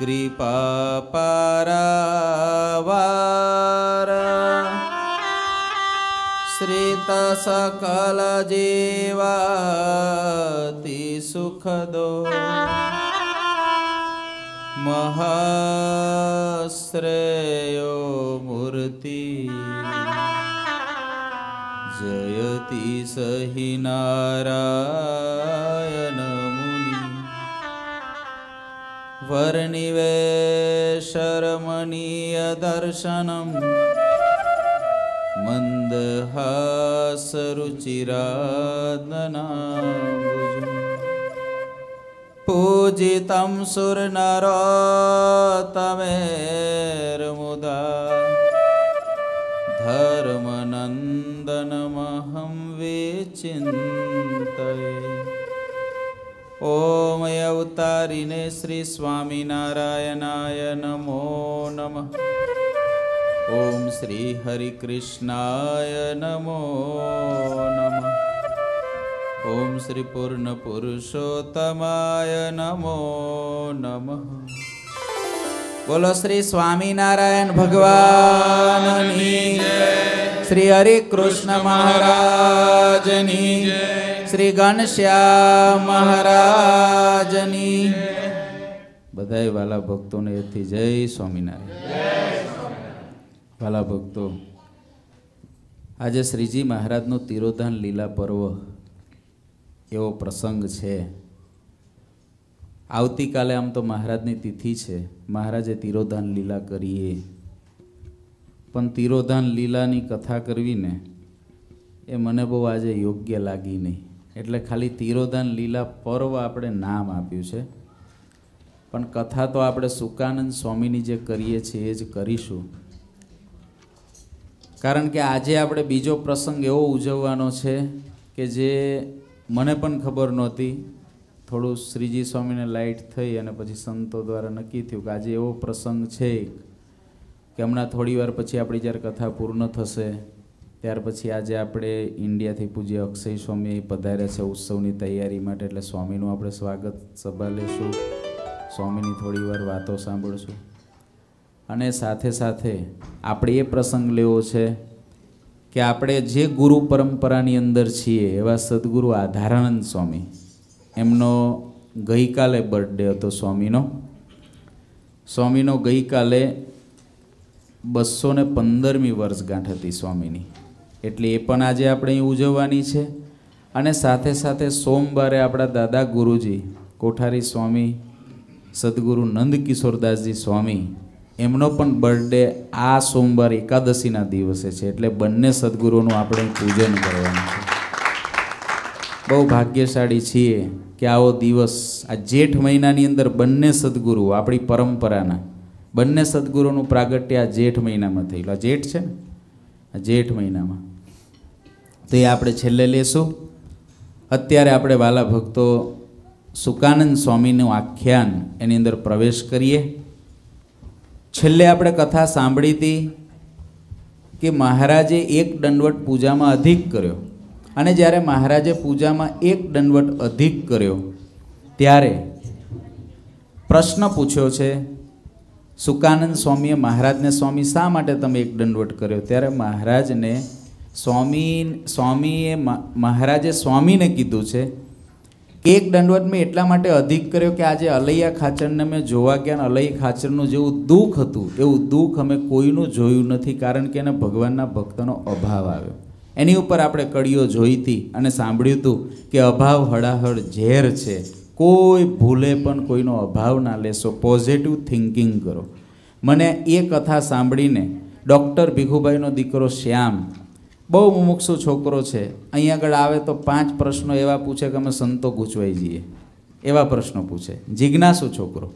कृपा परवार सुखदो महाश्रेयो मूर्ति जयति सहि नारा वर्णिवेशरमणीयदर्शनं मन्दहासरुचिरादना पूजितं सुरनरातमेर्मुदा धर्मनन्दनमहं विचिन् ॐ यवतारिणे श्रीस्वामिनारायणाय नमो नमः ॐ श्री हरि कृष्णाय नमो ॐ श्रीपूर्णपुरुषोत्तमाय नमो नमः बोलो श्री स्वामिनारायणभगवानी श्री हरि जय શ્રી ઘનશ્યામ મહારાજની બધાય વાલા ભક્તોને એથી જય સ્વામિનારાયણ વાલા ભક્તો આજે શ્રીજી મહારાજનું તિરોધાન લીલા પર્વ એવો પ્રસંગ છે આવતીકાલે આમ તો મહારાજની તિથિ છે મહારાજે તિરોધાન લીલા કરીએ પણ તિરોધાન લીલાની કથા કરવીને એ મને બહુ આજે યોગ્ય લાગી નહીં એટલે ખાલી તિરોદાન લીલા પર્વ આપણે નામ આપ્યું છે પણ કથા તો આપણે સુકાનંદ સ્વામીની જે કરીએ છીએ એ જ કરીશું કારણ કે આજે આપણે બીજો પ્રસંગ એવો ઉજવવાનો છે કે જે મને પણ ખબર નહોતી થોડું શ્રીજી સ્વામીને લાઇટ થઈ અને પછી સંતો દ્વારા નક્કી થયું કે આજે એવો પ્રસંગ છે કે હમણાં થોડી વાર પછી આપણી જ્યારે કથા પૂર્ણ થશે ત્યાર પછી આજે આપણે ઇન્ડિયાથી પૂજ્ય અક્ષય સ્વામી પધાર્યા છે ઉત્સવની તૈયારી માટે એટલે સ્વામીનું આપણે સ્વાગત સભા લેશું સ્વામીની થોડી વાર વાતો સાંભળશું અને સાથે સાથે આપણે એ પ્રસંગ લેવો છે કે આપણે જે ગુરુ પરંપરાની અંદર છીએ એવા સદગુરુ આધારાનંદ સ્વામી એમનો ગઈકાલે બર્થડે હતો સ્વામીનો સ્વામીનો ગઈકાલે બસો ને પંદરમી વર્ષગાંઠ હતી સ્વામીની એટલે એ પણ આજે આપણે ઉજવવાની છે અને સાથે સાથે સોમવારે આપણા દાદા ગુરુજી કોઠારી સ્વામી સદગુરુ નંદકિશોરદાસજી સ્વામી એમનો પણ બર્થડે આ સોમવાર એકાદશીના દિવસે છે એટલે બંને સદગુરુનું આપણે પૂજન કરવાનું છે બહુ ભાગ્યશાળી છીએ કે આવો દિવસ આ જેઠ મહિનાની અંદર બંને સદગુરુ આપણી પરંપરાના બંને સદગુરુનું પ્રાગટ્ય આ જેઠ મહિનામાં થયેલું આ જેઠ છે ને આ જેઠ મહિનામાં તો એ આપણે છેલ્લે લેશું અત્યારે આપણે વાલા ભક્તો સુકાનંદ સ્વામીનું આખ્યાન એની અંદર પ્રવેશ કરીએ છેલ્લે આપણે કથા સાંભળી હતી કે મહારાજે એક દંડવટ પૂજામાં અધિક કર્યો અને જ્યારે મહારાજે પૂજામાં એક દંડવટ અધિક કર્યો ત્યારે પ્રશ્ન પૂછ્યો છે સુકાનંદ સ્વામીએ મહારાજને સ્વામી શા માટે તમે એક દંડવટ કર્યો ત્યારે મહારાજને સ્વામી સ્વામીએ મહારાજે સ્વામીને કીધું છે એક દંડવત મેં એટલા માટે અધિક કર્યો કે આજે અલૈયા ખાચરને મેં જોવા ગયા અલૈયા ખાચરનું જેવું દુઃખ હતું એવું દુઃખ અમે કોઈનું જોયું નથી કારણ કે એને ભગવાનના ભક્તનો અભાવ આવ્યો એની ઉપર આપણે કડીઓ જોઈ હતી અને સાંભળ્યું હતું કે અભાવ હળાહળ ઝેર છે કોઈ ભૂલે પણ કોઈનો અભાવ ના લેશો પોઝિટિવ થિંકિંગ કરો મને એ કથા સાંભળીને ડૉક્ટર ભીખુભાઈનો દીકરો શ્યામ બહુ મુમુક્ષુ છોકરો છે અહીં આગળ આવે તો પાંચ પ્રશ્નો એવા પૂછે કે અમે સંતો ગૂંચવાઈ જઈએ એવા પ્રશ્નો પૂછે જિજ્ઞાસુ છોકરો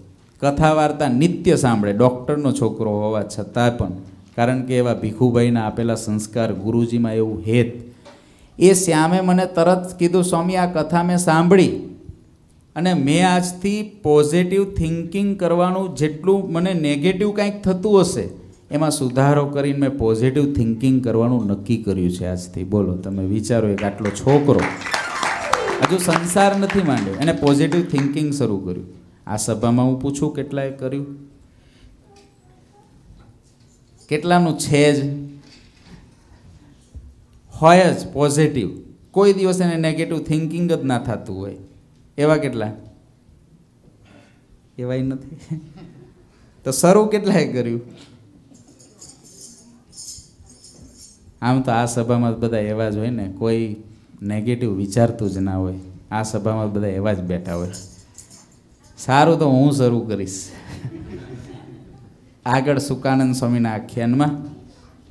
કથા વાર્તા નિત્ય સાંભળે ડૉક્ટરનો છોકરો હોવા છતાં પણ કારણ કે એવા ભીખુભાઈના આપેલા સંસ્કાર ગુરુજીમાં એવું હેત એ શ્યામે મને તરત કીધું સ્વામી આ કથા મેં સાંભળી અને મેં આજથી પોઝિટિવ થિંકિંગ કરવાનું જેટલું મને નેગેટિવ કાંઈક થતું હશે એમાં સુધારો કરીને મેં પોઝિટિવ થિંકિંગ કરવાનું નક્કી કર્યું છે આજથી બોલો તમે વિચારો એક આટલો છોકરો હજુ સંસાર નથી માંડ્યો એને પોઝિટિવ થિંકિંગ શરૂ કર્યું આ સભામાં હું પૂછું કેટલાએ કર્યું કેટલાનું છે જ હોય જ પોઝિટિવ કોઈ દિવસ એને નેગેટિવ થિંકિંગ જ ના થતું હોય એવા કેટલા એવાય નથી તો શરૂ કેટલાએ કર્યું આમ તો આ સભામાં બધા એવા જ હોય ને કોઈ નેગેટિવ વિચારતું જ ના હોય આ સભામાં બધા એવા જ બેઠા હોય સારું તો હું શરૂ કરીશ આગળ સુકાનંદ સ્વામીના આખ્યાનમાં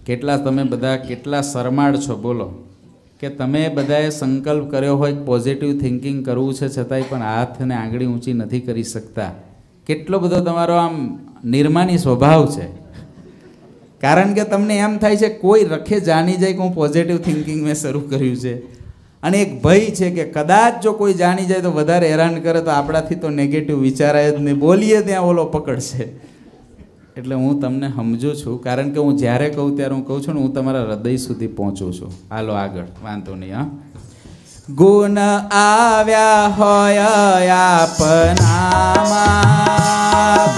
કેટલા તમે બધા કેટલા શરમાળ છો બોલો કે તમે બધાએ સંકલ્પ કર્યો હોય પોઝિટિવ થિંકિંગ કરવું છે છતાંય પણ હાથ અને આંગળી ઊંચી નથી કરી શકતા કેટલો બધો તમારો આમ નિર્માની સ્વભાવ છે કારણ કે તમને એમ થાય છે કોઈ રખે જાણી જાય કે હું પોઝિટિવ થિંકિંગ મેં શરૂ કર્યું છે અને એક ભય છે કે કદાચ જો કોઈ જાણી જાય તો વધારે હેરાન કરે તો આપણાથી તો નેગેટિવ વિચારાય જ નહીં બોલીએ ત્યાં ઓલો પકડશે એટલે હું તમને સમજું છું કારણ કે હું જ્યારે કહું ત્યારે હું કહું છું ને હું તમારા હૃદય સુધી પહોંચું છું હાલો આગળ વાંધો નહીં હા ગુણ આવ્યા હોય આપનામાં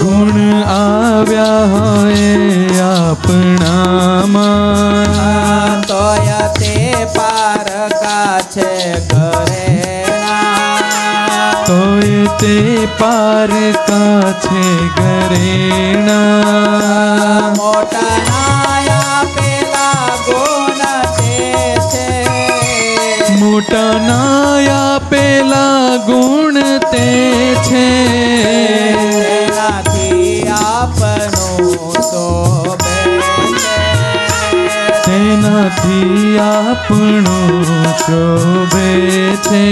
ગુણ આવ્યા હોય આપણામાં તોય તે પારકા છે ઘરે તોય તે પારકા છે ઘરેણા મોટા નાયા પેલા ગુણ છે મોટા નાયા પેલા ગુણ તે છે આપનો શોભે તેનાથી આપણો શોભે છે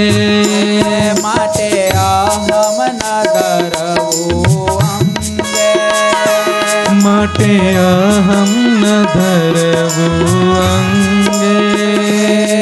માટે અહમ ન ધરવું માટે અહમ ન ધરવું અંગે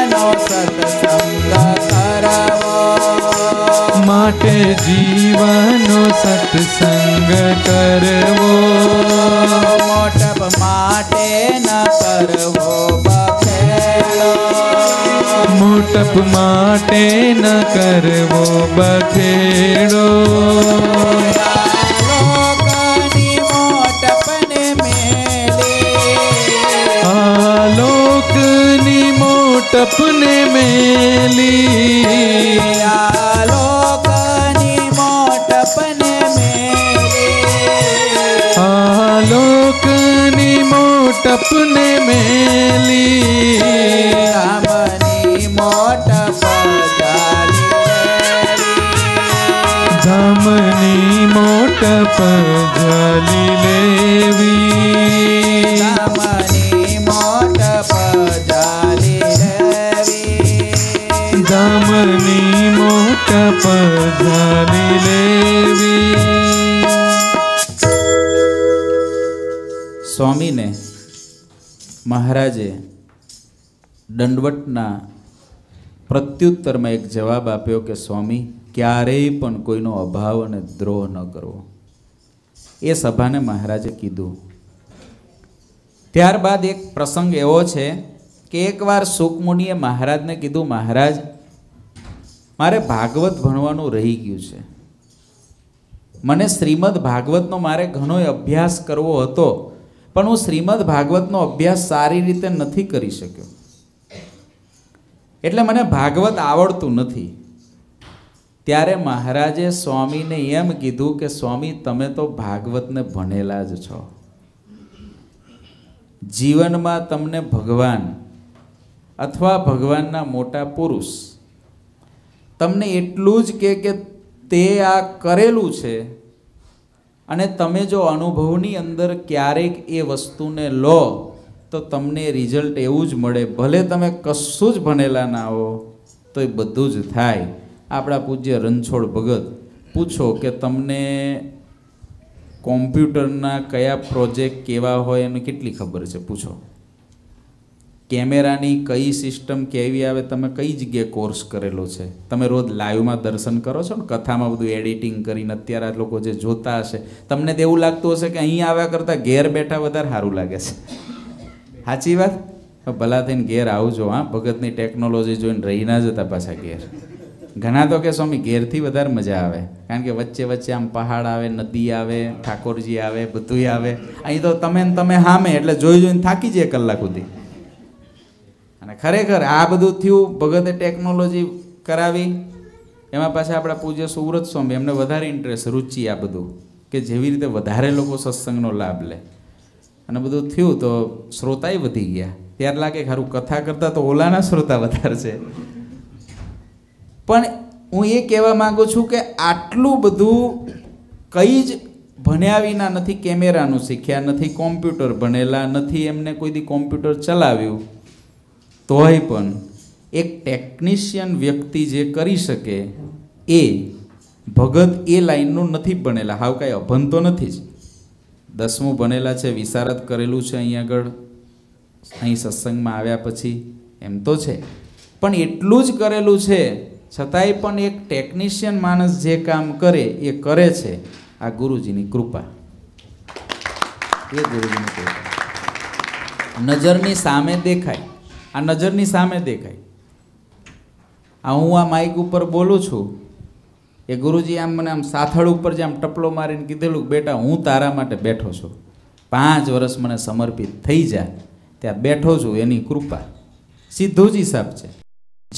માટે જીવનો સત્સંગ કરવો મોટપ માટે ન કરવો બખેડો મોટપ માટે ન કરવો બખેડો મોટપને મેલી सपने में ली रामनी मोट दामनी मोट पजाली लेवी दामनी मोट पजाली लेवी दामनी मोट पजाली लेवी स्वामी ने મહારાજે દંડવટના પ્રત્યુત્તરમાં એક જવાબ આપ્યો કે સ્વામી ક્યારેય પણ કોઈનો અભાવ અને દ્રોહ ન કરવો એ સભાને મહારાજે કીધું ત્યારબાદ એક પ્રસંગ એવો છે કે એકવાર સુકમુનિએ મહારાજને કીધું મહારાજ મારે ભાગવત ભણવાનું રહી ગયું છે મને શ્રીમદ ભાગવતનો મારે ઘણો અભ્યાસ કરવો હતો પણ હું શ્રીમદ ભાગવતનો અભ્યાસ સારી રીતે નથી કરી શક્યો એટલે મને ભાગવત આવડતું નથી ત્યારે મહારાજે સ્વામીને એમ કીધું કે સ્વામી તમે તો ભાગવતને ભણેલા જ છો જીવનમાં તમને ભગવાન અથવા ભગવાનના મોટા પુરુષ તમને એટલું જ કે તે આ કરેલું છે અને તમે જો અનુભવની અંદર ક્યારેક એ વસ્તુને લો તો તમને રિઝલ્ટ એવું જ મળે ભલે તમે કશું જ ભણેલા ના હો તો એ બધું જ થાય આપણા પૂજ્ય રણછોડ ભગત પૂછો કે તમને કોમ્પ્યુટરના કયા પ્રોજેક્ટ કેવા હોય એને કેટલી ખબર છે પૂછો કેમેરાની કઈ સિસ્ટમ કેવી આવે તમે કઈ જગ્યાએ કોર્સ કરેલો છે તમે રોજ લાઈવમાં દર્શન કરો છો ને કથામાં બધું એડિટિંગ કરીને અત્યારે લોકો જે જોતા હશે તમને તો એવું લાગતું હશે કે અહીં આવ્યા કરતાં ઘેર બેઠા વધારે સારું લાગે છે સાચી વાત ભલા થઈને ઘેર આવજો હા ભગતની ટેકનોલોજી જોઈને રહી ના જતા પાછા ઘેર ઘણા તો કે સ્વામી ઘેરથી વધારે મજા આવે કારણ કે વચ્ચે વચ્ચે આમ પહાડ આવે નદી આવે ઠાકોરજી આવે બધુંય આવે અહીં તો તમે તમે હામે એટલે જોઈ જોઈને થાકી જાય કલાક સુધી અને ખરેખર આ બધું થયું ભગતે ટેકનોલોજી કરાવી એમાં પાછા આપણા પૂજ્ય સુવ્રત સ્વામી એમને વધારે ઇન્ટરેસ્ટ રુચિ આ બધું કે જેવી રીતે વધારે લોકો સત્સંગનો લાભ લે અને બધું થયું તો શ્રોતાય વધી ગયા ત્યાર લાગે ખારું કથા કરતાં તો ઓલાના શ્રોતા વધારે છે પણ હું એ કહેવા માગું છું કે આટલું બધું કંઈ જ ભણ્યા વિના નથી કેમેરાનું શીખ્યા નથી કોમ્પ્યુટર ભણેલા નથી એમને કોઈ કોઈથી કોમ્પ્યુટર ચલાવ્યું તોય પણ એક ટેકનિશિયન વ્યક્તિ જે કરી શકે એ ભગત એ લાઈનનું નથી ભણેલા હાવ કાંઈ અભન તો નથી જ દસમું ભણેલા છે વિશારદ કરેલું છે અહીં આગળ અહીં સત્સંગમાં આવ્યા પછી એમ તો છે પણ એટલું જ કરેલું છે છતાંય પણ એક ટેકનિશિયન માણસ જે કામ કરે એ કરે છે આ ગુરુજીની કૃપા એ ગુરુજીની કૃપા નજરની સામે દેખાય આ નજરની સામે દેખાય આ હું આ માઇક ઉપર બોલું છું એ ગુરુજી આમ મને આમ સાથળ ઉપર જે આમ ટપલો મારીને કીધેલું બેટા હું તારા માટે બેઠો છું પાંચ વર્ષ મને સમર્પિત થઈ જાય ત્યાં બેઠો છું એની કૃપા સીધો જ હિસાબ છે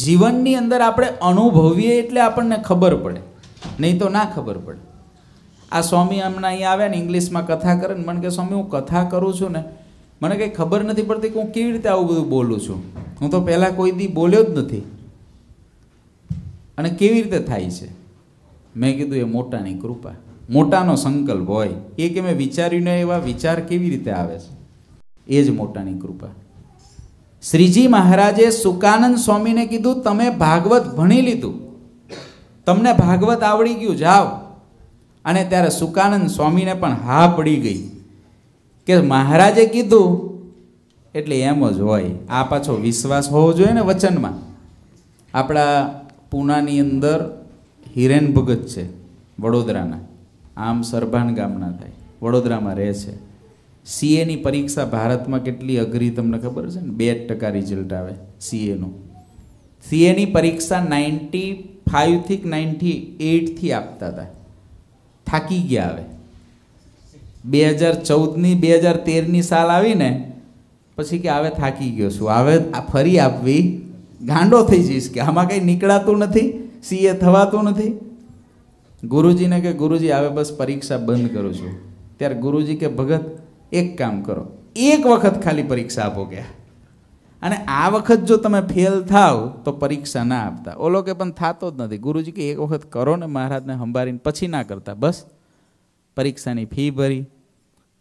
જીવનની અંદર આપણે અનુભવીએ એટલે આપણને ખબર પડે નહીં તો ના ખબર પડે આ સ્વામી હમણાં અહીંયા આવ્યા ને ઇંગ્લિશમાં કથા કરે ને મને કે સ્વામી હું કથા કરું છું ને મને કંઈ ખબર નથી પડતી કે હું કેવી રીતે આવું બધું બોલું છું હું તો પહેલાં કોઈ દી બોલ્યો જ નથી અને કેવી રીતે થાય છે મેં કીધું એ મોટાની કૃપા મોટાનો સંકલ્પ હોય એ કે મેં વિચાર્યું ને એવા વિચાર કેવી રીતે આવે છે એ જ મોટાની કૃપા શ્રીજી મહારાજે સુકાનંદ સ્વામીને કીધું તમે ભાગવત ભણી લીધું તમને ભાગવત આવડી ગયું જાઓ અને ત્યારે સુકાનંદ સ્વામીને પણ હા પડી ગઈ કે મહારાજે કીધું એટલે એમ જ હોય આ પાછો વિશ્વાસ હોવો જોઈએ ને વચનમાં આપણા પૂનાની અંદર હિરેન ભગત છે વડોદરાના આમ સરભાન ગામના થાય વડોદરામાં રહે છે સીએની પરીક્ષા ભારતમાં કેટલી અઘરી તમને ખબર છે ને બે ટકા રિઝલ્ટ આવે સીએનું સીએની પરીક્ષા નાઇન્ટી ફાઇવથી નાઇન્ટી એઇટથી આપતા હતા થાકી ગયા હવે બે હજાર ચૌદની બે હજાર તેરની સાલ આવીને પછી કે હવે થાકી ગયો છું હવે ફરી આપવી ગાંડો થઈ જઈશ કે આમાં કંઈ નીકળાતું નથી સીએ થવાતું નથી ગુરુજીને કે ગુરુજી હવે બસ પરીક્ષા બંધ કરું છું ત્યારે ગુરુજી કે ભગત એક કામ કરો એક વખત ખાલી પરીક્ષા આપો ગયા અને આ વખત જો તમે ફેલ થાવ તો પરીક્ષા ના આપતા ઓલો કે પણ થતો જ નથી ગુરુજી કે એક વખત કરો ને મહારાજને સંભાળીને પછી ના કરતા બસ પરીક્ષાની ફી ભરી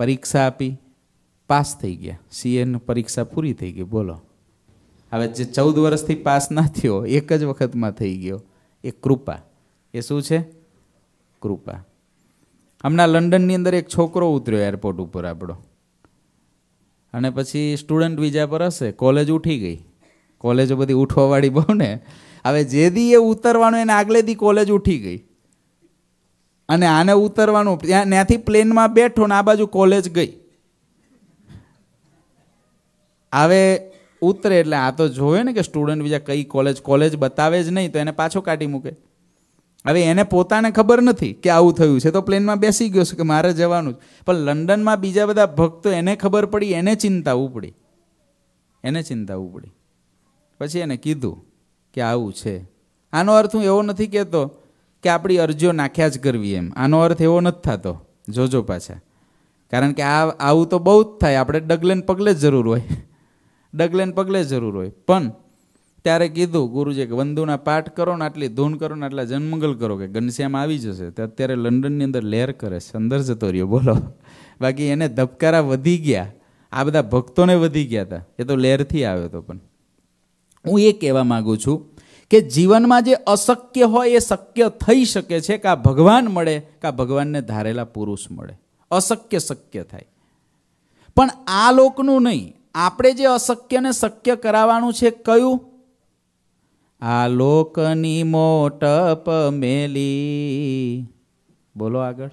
પરીક્ષા આપી પાસ થઈ ગયા સીએની પરીક્ષા પૂરી થઈ ગઈ બોલો હવે જે ચૌદ વર્ષથી પાસ ના થયો એક જ વખતમાં થઈ ગયો એ કૃપા એ શું છે કૃપા હમણાં લંડનની અંદર એક છોકરો ઉતર્યો એરપોર્ટ ઉપર આપણો અને પછી સ્ટુડન્ટ વિઝા પર હશે કોલેજ ઉઠી ગઈ કોલેજો બધી ઉઠવાવાળી બહુ ને હવે જે દી એ ઉતરવાનું એને આગલે દી કોલેજ ઉઠી ગઈ અને આને ઉતરવાનું ત્યાં ત્યાંથી પ્લેનમાં બેઠો ને આ બાજુ કોલેજ ગઈ હવે ઉતરે એટલે આ તો જોવે ને કે સ્ટુડન્ટ બીજા કઈ કોલેજ કોલેજ બતાવે જ નહીં તો એને પાછો કાઢી મૂકે હવે એને પોતાને ખબર નથી કે આવું થયું છે તો પ્લેનમાં બેસી ગયો છે કે મારે જવાનું જ પણ લંડનમાં બીજા બધા ભક્તો એને ખબર પડી એને ચિંતા ઉપડી એને ચિંતા ઉપડી પછી એને કીધું કે આવું છે આનો અર્થ હું એવો નથી કહેતો કે આપણી અરજીઓ નાખ્યા જ કરવી એમ આનો અર્થ એવો નથી થતો જોજો પાછા કારણ કે આ આવું તો બહુ જ થાય આપણે ડગલેન પગલે જ જરૂર હોય ડગલેન પગલે જ જરૂર હોય પણ ત્યારે કીધું ગુરુજી કે વંદુના પાઠ કરો ને આટલી ધૂન કરો ને આટલા જન્મંગલ કરો કે ઘનશ્યામ આવી જશે તો અત્યારે લંડનની અંદર લહેર કરે છે અંદર જતો રહ્યો બોલો બાકી એને ધબકારા વધી ગયા આ બધા ભક્તોને વધી ગયા હતા એ તો લહેરથી આવ્યો હતો પણ હું એ કહેવા માગું છું કે જીવનમાં જે અશક્ય હોય એ શક્ય થઈ શકે છે કે ભગવાન મળે કે ભગવાનને ધારેલા પુરુષ મળે અશક્ય શક્ય થાય પણ આ લોકનું નહીં આપણે જે અશક્યને શક્ય કરાવવાનું છે કયું આ લોકની મોટપ મેલી બોલો આગળ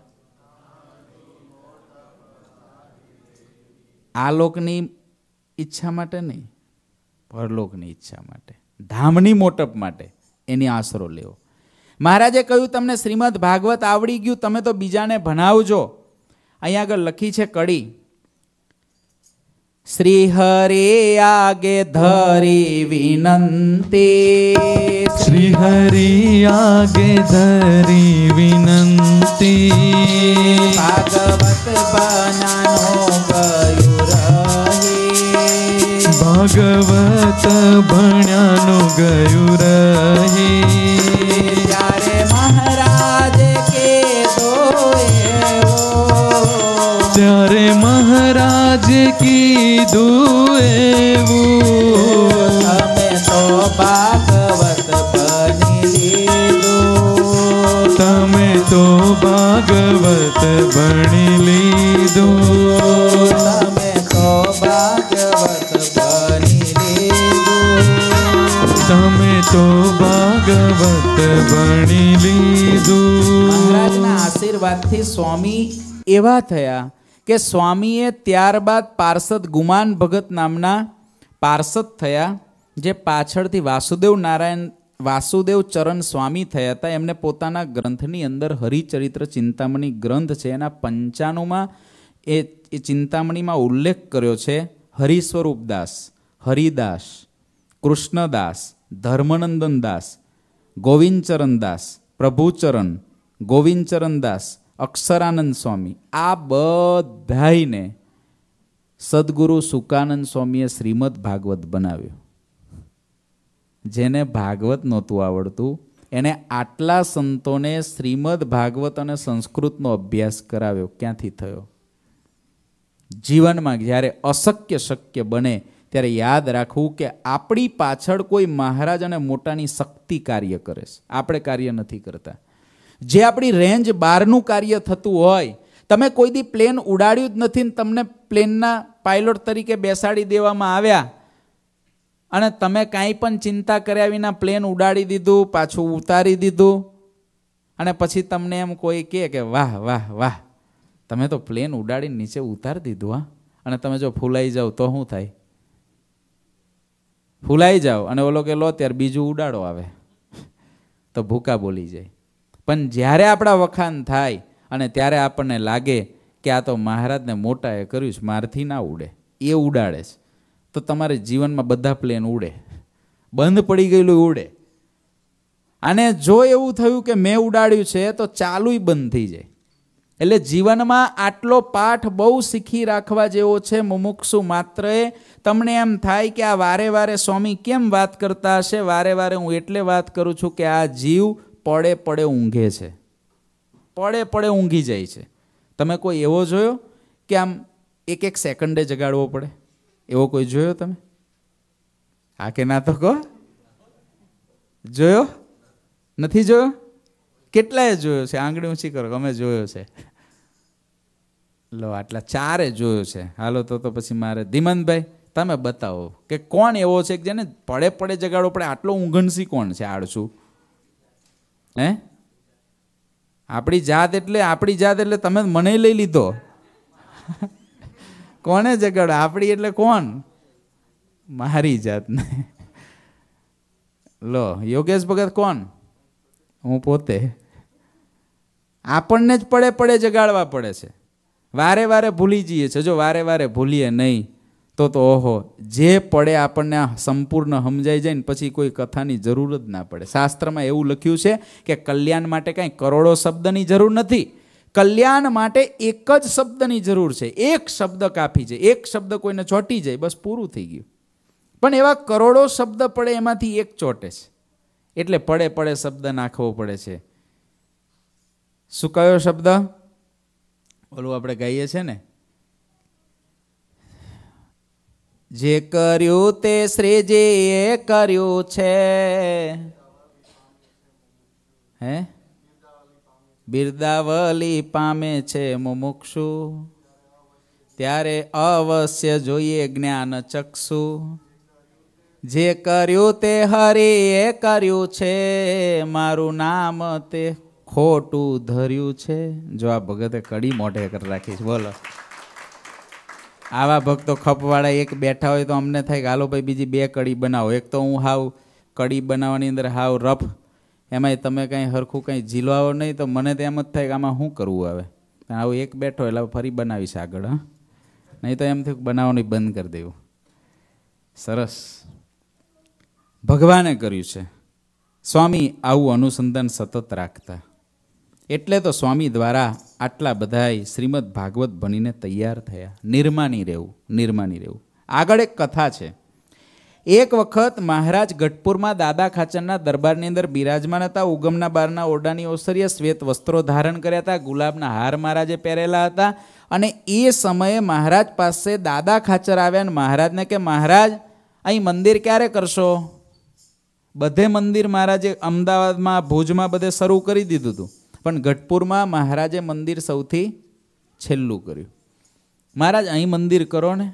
આ લોકની ઈચ્છા માટે નહીં પરલોકની ઈચ્છા માટે ધામની મોટપ માટે એની આશરો લેવો મહારાજે કહ્યું તમને શ્રીમદ ભાગવત આવડી ગયું તમે તો બીજાને ભણાવજો અહીંયા આગળ લખી છે કડી શ્રી હરે આગે ધરી વિનંતી શ્રી હરિ આગે ધરી વિનંતી ભાગવત બનાનો ગયું भगवत भण्यानु गयु रही प्यारे महाराज की दुए वो तो तमे तो भागवत बणी ली दो तमे तो भागवत बणी ली दो तमे तो भागवत તો ભાગવત ભણી લીધું મહારાજના આશીર્વાદથી સ્વામી એવા થયા કે સ્વામીએ ત્યારબાદ પાર્ષદ ગુમાન ભગત નામના પાર્ષદ થયા જે પાછળથી વાસુદેવ નારાયણ વાસુદેવ ચરણ સ્વામી થયા હતા એમને પોતાના ગ્રંથની અંદર હરિચરિત્ર ચિંતામણી ગ્રંથ છે એના પંચાણુંમાં એ એ ચિંતામણીમાં ઉલ્લેખ કર્યો છે હરિસ્વરૂપદાસ હરિદાસ કૃષ્ણદાસ ધર્મનંદન દાસ ગોવિંદચરણ દાસ પ્રભુચરણ ગોવિંદચરણ દાસ અક્ષરાનંદ સ્વામી આ બધાઈને સદગુરુ સુકાનંદ સ્વામીએ શ્રીમદ ભાગવત બનાવ્યું જેને ભાગવત નહોતું આવડતું એણે આટલા સંતોને શ્રીમદ ભાગવત અને સંસ્કૃતનો અભ્યાસ કરાવ્યો ક્યાંથી થયો જીવનમાં જ્યારે અશક્ય શક્ય બને ત્યારે યાદ રાખવું કે આપણી પાછળ કોઈ મહારાજ અને મોટાની શક્તિ કાર્ય કરે છે આપણે કાર્ય નથી કરતા જે આપણી રેન્જ બહારનું કાર્ય થતું હોય તમે કોઈ દી પ્લેન ઉડાડ્યું જ નથી ને તમને પ્લેનના પાયલોટ તરીકે બેસાડી દેવામાં આવ્યા અને તમે કાંઈ પણ ચિંતા કર્યા વિના પ્લેન ઉડાડી દીધું પાછું ઉતારી દીધું અને પછી તમને એમ કોઈ કહે કે વાહ વાહ વાહ તમે તો પ્લેન ઉડાડીને નીચે ઉતારી દીધું હા અને તમે જો ફૂલાઈ જાઓ તો શું થાય ફૂલાઈ જાઓ અને ઓલો કે લો ત્યારે બીજું ઉડાડો આવે તો ભૂકા બોલી જાય પણ જ્યારે આપણા વખાણ થાય અને ત્યારે આપણને લાગે કે આ તો મહારાજને મોટાએ કર્યું છે મારથી ના ઉડે એ ઉડાડે છે તો તમારે જીવનમાં બધા પ્લેન ઉડે બંધ પડી ગયેલું ઉડે અને જો એવું થયું કે મેં ઉડાડ્યું છે તો ચાલુય બંધ થઈ જાય એટલે જીવનમાં આટલો પાઠ બહુ શીખી રાખવા જેવો છે મુમુક્ષુ માત્રએ તમને એમ થાય કે આ વારે વારે સ્વામી કેમ વાત કરતા હશે વારે વારે હું એટલે વાત કરું છું કે આ જીવ પડે પડે ઊંઘે છે પડે પડે ઊંઘી જાય છે તમે કોઈ એવો જોયો કે આમ એક એક સેકન્ડે જગાડવો પડે એવો કોઈ જોયો તમે હા કે ના તો કહો જોયો નથી જોયો કેટલાએ જોયો છે આંગળી ઊંચી કરો અમે જોયો છે લો આટલા ચારે જોયો છે હાલો તો તો પછી મારે ધીમનભાઈ તમે બતાવો કે કોણ એવો છે કે જેને પડે પડે જગાડો પડે આટલો ઊંઘણસી કોણ છે આળસુ હે આપણી જાત એટલે આપણી જાત એટલે તમે મને લઈ લીધો કોને જગાડો આપણી એટલે કોણ મારી જાતને લો યોગેશ ભગત કોણ હું પોતે આપણને જ પડે પડે જગાડવા પડે છે વારે વારે ભૂલી જઈએ છે જો વારે વારે ભૂલીએ નહીં તો તો ઓહો જે પડે આપણને આ સંપૂર્ણ સમજાઈ જાય ને પછી કોઈ કથાની જરૂર જ ના પડે શાસ્ત્રમાં એવું લખ્યું છે કે કલ્યાણ માટે કાંઈ કરોડો શબ્દની જરૂર નથી કલ્યાણ માટે એક જ શબ્દની જરૂર છે એક શબ્દ કાફી જાય એક શબ્દ કોઈને ચોંટી જાય બસ પૂરું થઈ ગયું પણ એવા કરોડો શબ્દ પડે એમાંથી એક ચોંટે છે એટલે પડે પડે શબ્દ નાખવો પડે છે શું કયો શબ્દ ઓલું આપણે ગાઈએ છે ને જે કર્યું તે શ્રીજી એ કર્યું છે હે બિરદાવલી પામે છે મુમુક્ષુ ત્યારે અવશ્ય જોઈએ જ્ઞાન ચક્ષુ જે કર્યું તે હરિ એ કર્યું છે મારું નામ તે ખોટું ધર્યું છે જો આ ભગતે કડી મોઢે કરી રાખીશ બોલો આવા ભક્તો ખપવાળા એક બેઠા હોય તો અમને થાય કે હાલો ભાઈ બીજી બે કડી બનાવો એક તો હું હાવ કડી બનાવવાની અંદર હાવ રફ એમાંય તમે કાંઈ હરખું કંઈ ઝીલવાવો નહીં તો મને તો એમ જ થાય કે આમાં શું કરવું આવે પણ આવું એક બેઠો એટલે ફરી બનાવીશ આગળ હા નહીં તો એમ થયું બનાવવાનું બંધ કરી દેવું સરસ ભગવાને કર્યું છે સ્વામી આવું અનુસંધાન સતત રાખતા એટલે તો સ્વામી દ્વારા આટલા બધાય શ્રીમદ ભાગવત ભણીને તૈયાર થયા નિર્માની રહેવું નિર્માની રહેવું આગળ એક કથા છે એક વખત મહારાજ ગઢપુરમાં દાદા ખાચરના દરબારની અંદર બિરાજમાન હતા ઉગમના બારના ઓરડાની ઓસરીએ શ્વેત વસ્ત્રો ધારણ કર્યા હતા ગુલાબના હાર મહારાજે પહેરેલા હતા અને એ સમયે મહારાજ પાસે દાદા ખાચર આવ્યા અને મહારાજને કે મહારાજ અહીં મંદિર ક્યારે કરશો બધે મંદિર મહારાજે અમદાવાદમાં ભુજમાં બધે શરૂ કરી દીધું હતું પણ ગઢપુરમાં મહારાજે મંદિર સૌથી છેલ્લું કર્યું મહારાજ અહીં મંદિર કરો ને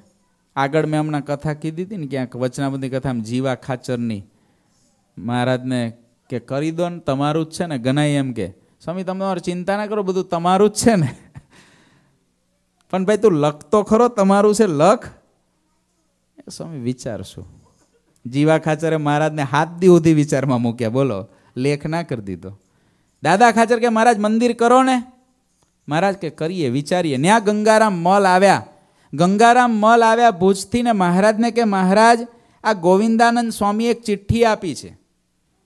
આગળ મેં હમણાં કથા કીધી હતી ને ક્યાંક વચનાબંધી કથામાં જીવા ખાચરની મહારાજને કે કરી દો ને તમારું જ છે ને ગણાય એમ કે સ્વામી તમે તમારે ચિંતા ના કરો બધું તમારું જ છે ને પણ ભાઈ તું લખ તો ખરો તમારું છે લખ સ્વામી વિચારશું જીવા ખાચરે મહારાજને હાથ દી સુધી વિચારમાં મૂક્યા બોલો લેખ ના કરી દીધો દાદા ખાચર કે મહારાજ મંદિર કરો ને મહારાજ કે કરીએ વિચારીએ ન્યા ગંગારામ મલ આવ્યા ગંગારામ મલ આવ્યા ભુજથી ને મહારાજને કે મહારાજ આ ગોવિંદાનંદ સ્વામીએ એક ચિઠ્ઠી આપી છે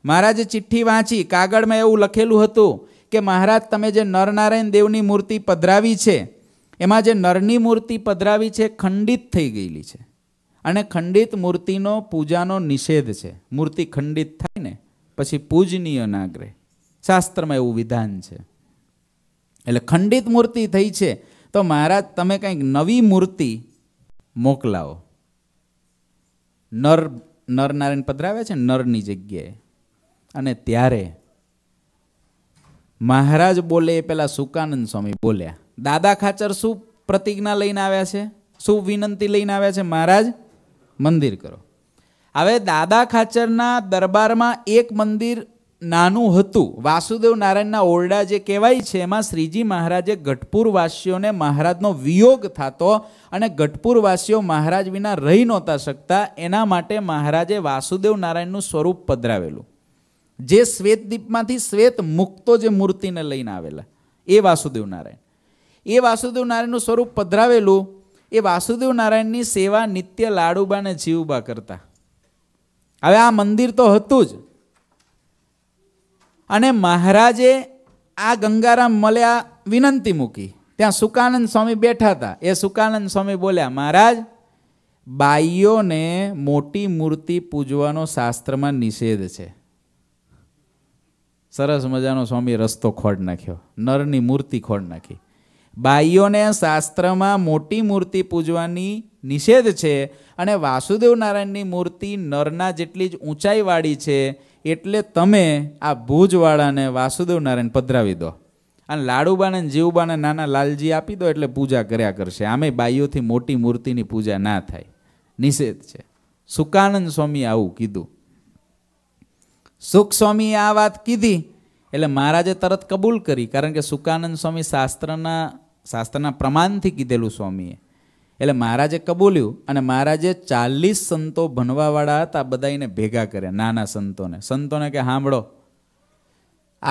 મહારાજે ચિઠ્ઠી વાંચી કાગળમાં એવું લખેલું હતું કે મહારાજ તમે જે નરનારાયણ દેવની મૂર્તિ પધરાવી છે એમાં જે નરની મૂર્તિ પધરાવી છે ખંડિત થઈ ગયેલી છે અને ખંડિત મૂર્તિનો પૂજાનો નિષેધ છે મૂર્તિ ખંડિત થાય ને પછી પૂજનીય નાગરે શાસ્ત્રમાં એવું વિધાન છે એટલે ખંડિત મૂર્તિ થઈ છે તો મહારાજ તમે કંઈક નવી મૂર્તિ મોકલાવો નર નર નારાયણ પધરાવે છે નરની જગ્યાએ અને ત્યારે મહારાજ બોલે એ પહેલાં સુકાનંદ સ્વામી બોલ્યા દાદા ખાચર શું પ્રતિજ્ઞા લઈને આવ્યા છે શું વિનંતી લઈને આવ્યા છે મહારાજ મંદિર કરો હવે દાદા ખાચરના દરબારમાં એક મંદિર નાનું હતું વાસુદેવ નારાયણના ઓરડા જે કહેવાય છે એમાં શ્રીજી મહારાજે ગઢપુરવાસીઓને મહારાજનો વિયોગ થતો અને ગઢપુરવાસીઓ મહારાજ વિના રહી નહોતા શકતા એના માટે મહારાજે વાસુદેવ નારાયણનું સ્વરૂપ પધરાવેલું જે શ્વેતદીપમાંથી શ્વેત મુક્તો જે મૂર્તિને લઈને આવેલા એ વાસુદેવ નારાયણ એ વાસુદેવ નારાયણનું સ્વરૂપ પધરાવેલું એ વાસુદેવ નારાયણની સેવા નિત્ય લાડુબા ને જીવબા કરતા હવે આ મંદિર તો હતું જ અને મહારાજે આ ગંગારામ મળ્યા વિનંતી મૂકી ત્યાં સુકાનંદ સ્વામી બેઠા હતા એ સુકાનંદ સ્વામી બોલ્યા મહારાજ બાઈઓને મોટી મૂર્તિ પૂજવાનો શાસ્ત્રમાં નિષેધ છે સરસ મજાનો સ્વામી રસ્તો ખોડ નાખ્યો નરની મૂર્તિ ખોડ નાખી બાઈઓને શાસ્ત્રમાં મોટી મૂર્તિ પૂજવાની નિષેધ છે અને વાસુદેવ નારાયણની મૂર્તિ નરના જેટલી જ ઊંચાઈવાળી છે એટલે તમે આ ભુજવાળાને વાસુદેવ નારાયણ પધરાવી દો અને લાડુબાને જીવબાને નાના લાલજી આપી દો એટલે પૂજા કર્યા કરશે આમે બાઈઓથી મોટી મૂર્તિની પૂજા ના થાય નિષેધ છે સુકાનંદ સ્વામી આવું કીધું સુખ સ્વામીએ આ વાત કીધી એટલે મહારાજે તરત કબૂલ કરી કારણ કે સુકાનંદ સ્વામી શાસ્ત્રના શાસ્ત્રના પ્રમાણથી કીધેલું સ્વામીએ એટલે મહારાજે કબૂલ્યું અને મહારાજે ચાલીસ સંતો ભણવાવાળા હતા બધાને ભેગા કર્યા નાના સંતોને સંતોને કે સાંભળો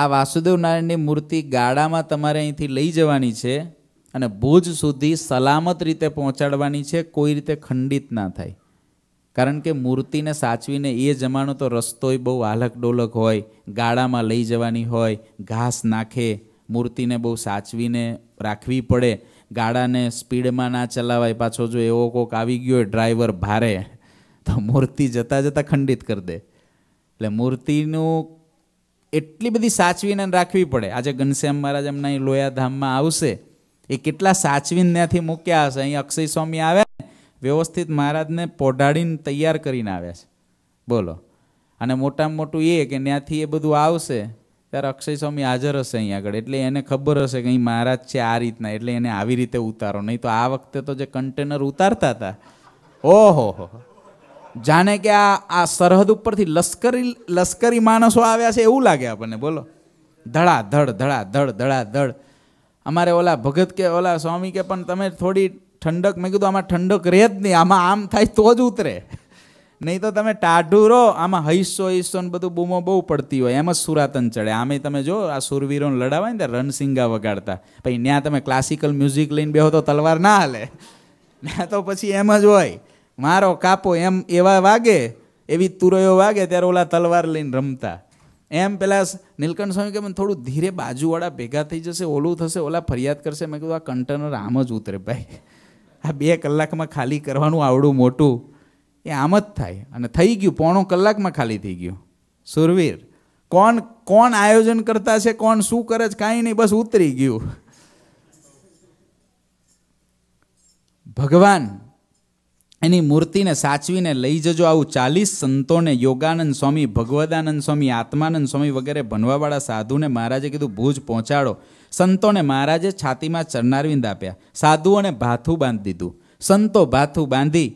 આ વાસુદેવ નારાયણની મૂર્તિ ગાડામાં તમારે અહીંથી લઈ જવાની છે અને ભુજ સુધી સલામત રીતે પહોંચાડવાની છે કોઈ રીતે ખંડિત ના થાય કારણ કે મૂર્તિને સાચવીને એ જમાનો તો રસ્તોય બહુ હાલક ડોલક હોય ગાડામાં લઈ જવાની હોય ઘાસ નાખે મૂર્તિને બહુ સાચવીને રાખવી પડે ગાડાને સ્પીડમાં ના ચલાવાય પાછો જો એવો કોક આવી ગયો હોય ડ્રાઈવર ભારે તો મૂર્તિ જતાં જતાં ખંડિત કરી દે એટલે મૂર્તિનું એટલી બધી સાચવીને રાખવી પડે આજે ઘનશ્યામ મહારાજ એમના અહીં લોયાધામમાં આવશે એ કેટલા સાચવીને ત્યાંથી મૂક્યા હશે અહીં અક્ષય સ્વામી આવ્યા વ્યવસ્થિત મહારાજને પોઢાડીને તૈયાર કરીને આવ્યા છે બોલો અને મોટામાં મોટું એ કે ત્યાંથી એ બધું આવશે ત્યારે અક્ષય સ્વામી હાજર હશે અહીં આગળ એટલે એને ખબર હશે કે અહીં મહારાજ છે આ રીતના એટલે એને આવી રીતે ઉતારો નહીં તો આ વખતે તો જે કન્ટેનર ઉતારતા હતા ઓહો હો જાણે કે આ આ સરહદ ઉપરથી લશ્કરી લશ્કરી માણસો આવ્યા છે એવું લાગે આપણને બોલો ધડા ધડ ધડા ધડ ધડા ધડ અમારે ઓલા ભગત કે ઓલા સ્વામી કે પણ તમે થોડી ઠંડક મેં કીધું આમાં ઠંડક રહે જ નહીં આમાં આમ થાય તો જ ઉતરે નહીં તો તમે રહો આમાં હૈસો હૈસો ને બધું બૂમો બહુ પડતી હોય એમ જ સુરાતન ચડે આમે તમે જો આ સુરવીરોને લડાવાય ને ત્યાં રણસિંગા વગાડતા પછી ત્યાં તમે ક્લાસિકલ મ્યુઝિક લઈને બેહો તો તલવાર ના હાલે ત્યાં તો પછી એમ જ હોય મારો કાપો એમ એવા વાગે એવી તુરયો વાગે ત્યારે ઓલા તલવાર લઈને રમતા એમ પેલા નીલકંઠ સ્વામી કે મને થોડું ધીરે બાજુવાળા ભેગા થઈ જશે ઓલું થશે ઓલા ફરિયાદ કરશે મેં કીધું આ કન્ટેનર આમ જ ઉતરે ભાઈ આ બે કલાકમાં ખાલી કરવાનું આવડું મોટું એ આમ જ થાય અને થઈ ગયું પોણો કલાકમાં ખાલી થઈ ગયું સુરવીર કોણ કોણ આયોજન કરતા છે કોણ શું કરે છે કાંઈ નહીં બસ ઉતરી ગયું ભગવાન એની મૂર્તિને સાચવીને લઈ જજો આવું ચાલીસ સંતોને યોગાનંદ સ્વામી ભગવદાનંદ સ્વામી આત્માનંદ સ્વામી વગેરે ભણવાવાળા સાધુને મહારાજે કીધું ભુજ પહોંચાડો સંતોને મહારાજે છાતીમાં ચરનારવિંદ આપ્યા સાધુઓને ભાથું બાંધી દીધું સંતો ભાથું બાંધી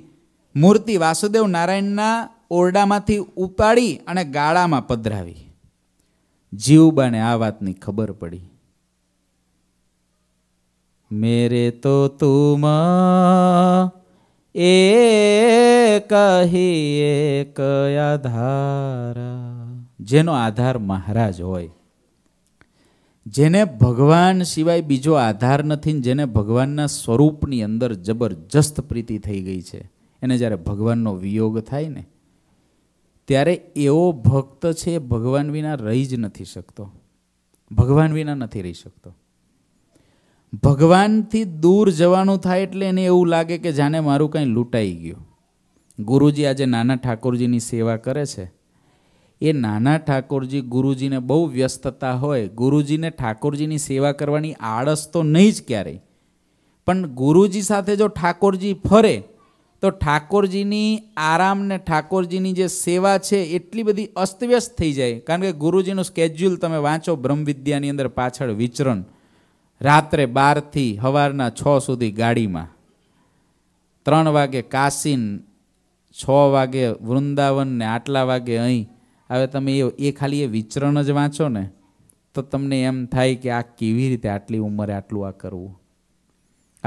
મૂર્તિ વાસુદેવ નારાયણના ઓરડામાંથી ઉપાડી અને ગાળામાં પધરાવી જીવબાને આ વાતની ખબર પડી મેરે તો તુમ એ કહી એક આધાર જેનો આધાર મહારાજ હોય જેને ભગવાન સિવાય બીજો આધાર નથી જેને ભગવાનના સ્વરૂપની અંદર જબરજસ્ત પ્રીતિ થઈ ગઈ છે એને જ્યારે ભગવાનનો વિયોગ થાય ને ત્યારે એવો ભક્ત છે ભગવાન વિના રહી જ નથી શકતો ભગવાન વિના નથી રહી શકતો ભગવાનથી દૂર જવાનું થાય એટલે એને એવું લાગે કે જાણે મારું કંઈ લૂંટાઈ ગયું ગુરુજી આજે નાના ઠાકોરજીની સેવા કરે છે એ નાના ઠાકોરજી ગુરુજીને બહુ વ્યસ્તતા હોય ગુરુજીને ઠાકોરજીની સેવા કરવાની આળસ તો નહીં જ ક્યારેય પણ ગુરુજી સાથે જો ઠાકોરજી ફરે તો ઠાકોરજીની આરામ ને ઠાકોરજીની જે સેવા છે એટલી બધી અસ્તવ્યસ્ત થઈ જાય કારણ કે ગુરુજીનું સ્કેડ્યુલ તમે વાંચો બ્રહ્મવિદ્યાની અંદર પાછળ વિચરણ રાત્રે બારથી સવારના છ સુધી ગાડીમાં ત્રણ વાગે કાશીન છ વાગે વૃંદાવન ને આટલા વાગે અહીં હવે તમે એ એ ખાલી એ વિચરણ જ વાંચો ને તો તમને એમ થાય કે આ કેવી રીતે આટલી ઉંમરે આટલું આ કરવું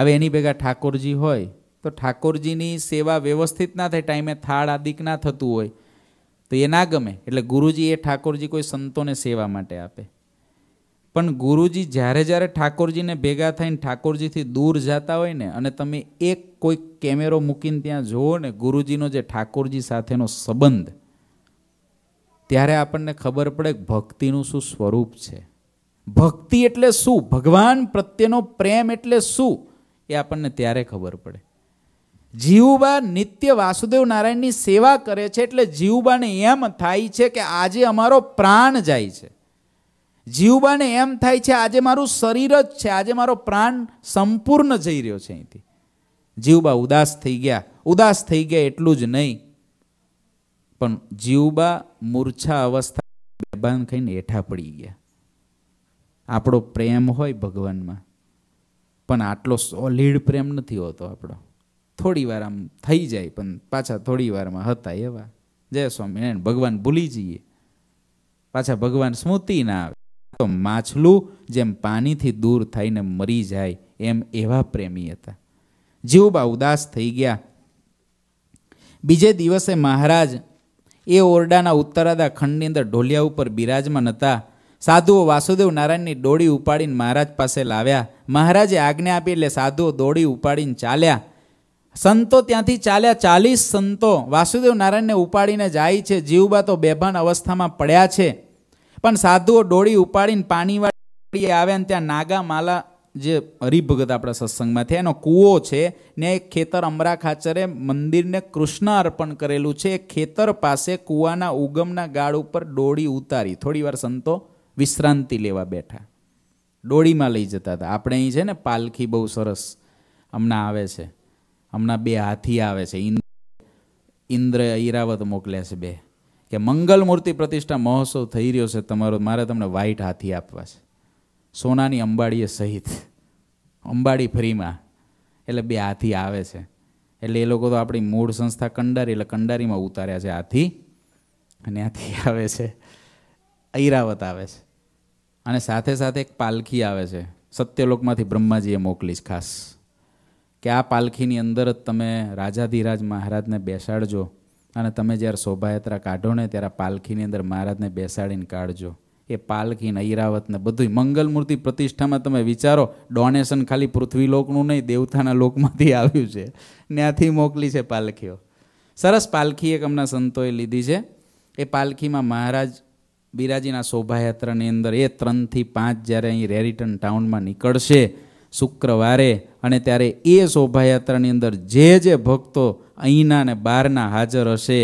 હવે એની ભેગા ઠાકોરજી હોય તો ઠાકોરજીની સેવા વ્યવસ્થિત ના થાય ટાઈમે થાળ આદિક ના થતું હોય તો એ ના ગમે એટલે ગુરુજી એ ઠાકોરજી કોઈ સંતોને સેવા માટે આપે પણ ગુરુજી જ્યારે જ્યારે ઠાકોરજીને ભેગા થઈને ઠાકોરજીથી દૂર જતા હોય ને અને તમે એક કોઈ કેમેરો મૂકીને ત્યાં જુઓ ને ગુરુજીનો જે ઠાકોરજી સાથેનો સંબંધ ત્યારે આપણને ખબર પડે ભક્તિનું શું સ્વરૂપ છે ભક્તિ એટલે શું ભગવાન પ્રત્યેનો પ્રેમ એટલે શું એ આપણને ત્યારે ખબર પડે જીવબા નિત્ય વાસુદેવ નારાયણની સેવા કરે છે એટલે જીવુબાને એમ થાય છે કે આજે અમારો પ્રાણ જાય છે જીવબાને એમ થાય છે આજે મારું શરીર જ છે આજે મારો પ્રાણ સંપૂર્ણ જઈ રહ્યો છે અહીંથી જીવબા ઉદાસ થઈ ગયા ઉદાસ થઈ ગયા એટલું જ નહીં પણ જીવબા મૂર્છા અવસ્થા બેભાન ખાઈને હેઠા પડી ગયા આપણો પ્રેમ હોય ભગવાનમાં પણ આટલો સોલિડ પ્રેમ નથી હોતો આપણો થોડી વાર આમ થઈ જાય પણ પાછા થોડી વારમાં હતા એવા જય સ્વામિનારાયણ ભગવાન ભૂલી જઈએ પાછા ભગવાન સ્મૃતિ ના આવે તો માછલું જેમ પાણીથી દૂર થઈને મરી જાય એમ એવા પ્રેમી હતા બા ઉદાસ થઈ ગયા બીજે દિવસે મહારાજ એ ઓરડાના ઉત્તરાદા ખંડની અંદર ઢોલિયા ઉપર બિરાજમાન હતા સાધુઓ વાસુદેવ નારાયણની દોડી ઉપાડીને મહારાજ પાસે લાવ્યા મહારાજે આજ્ઞા આપી એટલે સાધુઓ દોડી ઉપાડીને ચાલ્યા સંતો ત્યાંથી ચાલ્યા ચાલીસ સંતો વાસુદેવ નારાયણને ઉપાડીને જાય છે જીવબા તો બેભાન અવસ્થામાં પડ્યા છે પણ સાધુઓ ડોળી ઉપાડીને પાણીવાળી આવ્યા ને ત્યાં નાગા માલા જે હરિભગત આપણા સત્સંગમાં થયા એનો કૂવો છે ને એક ખેતર અમરા ખાચરે મંદિરને કૃષ્ણ અર્પણ કરેલું છે એ ખેતર પાસે કૂવાના ઉગમના ગાળ ઉપર ડોળી ઉતારી થોડીવાર સંતો વિશ્રાંતિ લેવા બેઠા ડોળીમાં લઈ જતા હતા આપણે અહીં છે ને પાલખી બહુ સરસ હમણાં આવે છે હમણાં બે હાથી આવે છે ઇન્દ્ર ઈરાવત મોકલ્યા છે બે કે મંગલ મૂર્તિ પ્રતિષ્ઠા મહોત્સવ થઈ રહ્યો છે તમારો મારે તમને વ્હાઈટ હાથી આપવા છે સોનાની અંબાડીએ સહિત અંબાડી ફ્રીમાં એટલે બે હાથી આવે છે એટલે એ લોકો તો આપણી મૂળ સંસ્થા કંડારી એટલે કંડારીમાં ઉતાર્યા છે હાથી અને હાથી આવે છે ઐરાવત આવે છે અને સાથે સાથે એક પાલખી આવે છે સત્યલોકમાંથી બ્રહ્માજીએ મોકલીશ ખાસ કે આ પાલખીની અંદર જ તમે રાજાધિરાજ મહારાજને બેસાડજો અને તમે જ્યારે શોભાયાત્રા કાઢો ને ત્યારે પાલખીની અંદર મહારાજને બેસાડીને કાઢજો એ પાલખીને ઐરાવતને બધું મંગલમૂર્તિ પ્રતિષ્ઠામાં તમે વિચારો ડોનેશન ખાલી પૃથ્વી લોકનું નહીં દેવતાના લોકમાંથી આવ્યું છે ત્યાંથી મોકલી છે પાલખીઓ સરસ પાલખી એક હમણાં સંતોએ લીધી છે એ પાલખીમાં મહારાજ બિરાજીના શોભાયાત્રાની અંદર એ ત્રણથી પાંચ જ્યારે અહીં રેરિટન ટાઉનમાં નીકળશે શુક્રવારે અને ત્યારે એ શોભાયાત્રાની અંદર જે જે ભક્તો અહીંના ને બહારના હાજર હશે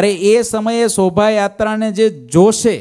અરે એ સમયે શોભાયાત્રાને જે જોશે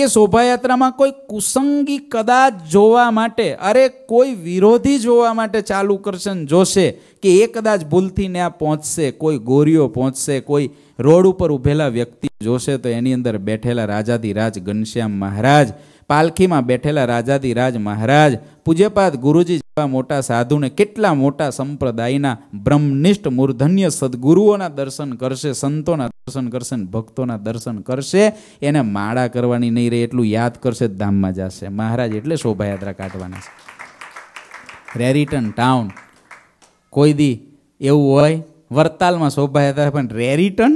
એ શોભાયાત્રામાં કોઈ કુસંગી કદાચ જોવા માટે અરે કોઈ વિરોધી જોવા માટે ચાલુ કરશે ને જોશે કે એ કદાચ ભૂલથી ને આ પહોંચશે કોઈ ગોરીઓ પહોંચશે કોઈ રોડ ઉપર ઊભેલા વ્યક્તિ જોશે તો એની અંદર બેઠેલા રાજાધિરાજ ઘનશ્યામ મહારાજ પાલખીમાં બેઠેલા રાજાધિરાજ મહારાજ પૂજ્યપાદ ગુરુજી જેવા મોટા સાધુને કેટલા મોટા સંપ્રદાયના બ્રહ્મનિષ્ઠ મૂર્ધન્ય સદગુરુઓના દર્શન કરશે સંતોના દર્શન કરશે ભક્તોના દર્શન કરશે એને માળા કરવાની નહીં રહે એટલું યાદ કરશે ધામમાં જશે મહારાજ એટલે શોભાયાત્રા કાઢવાના છે રેરિટન ટાઉન કોઈ દી એવું હોય વરતાલમાં શોભાયાત્રા પણ રેરિટન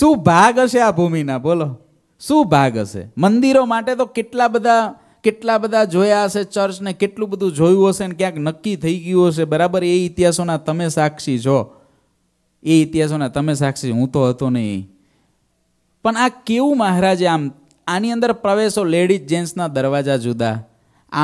શું ભાગ હશે આ ભૂમિના બોલો શું ભાગ હશે મંદિરો માટે તો કેટલા બધા કેટલા બધા જોયા હશે ચર્ચને કેટલું બધું જોયું હશે ને ક્યાંક નક્કી થઈ ગયું હશે બરાબર એ ઇતિહાસોના તમે સાક્ષી છો એ ઇતિહાસોના તમે સાક્ષી હું તો હતો નહીં પણ આ કેવું મહારાજે આમ આની અંદર પ્રવેશો લેડીઝ જેન્ટ્સના દરવાજા જુદા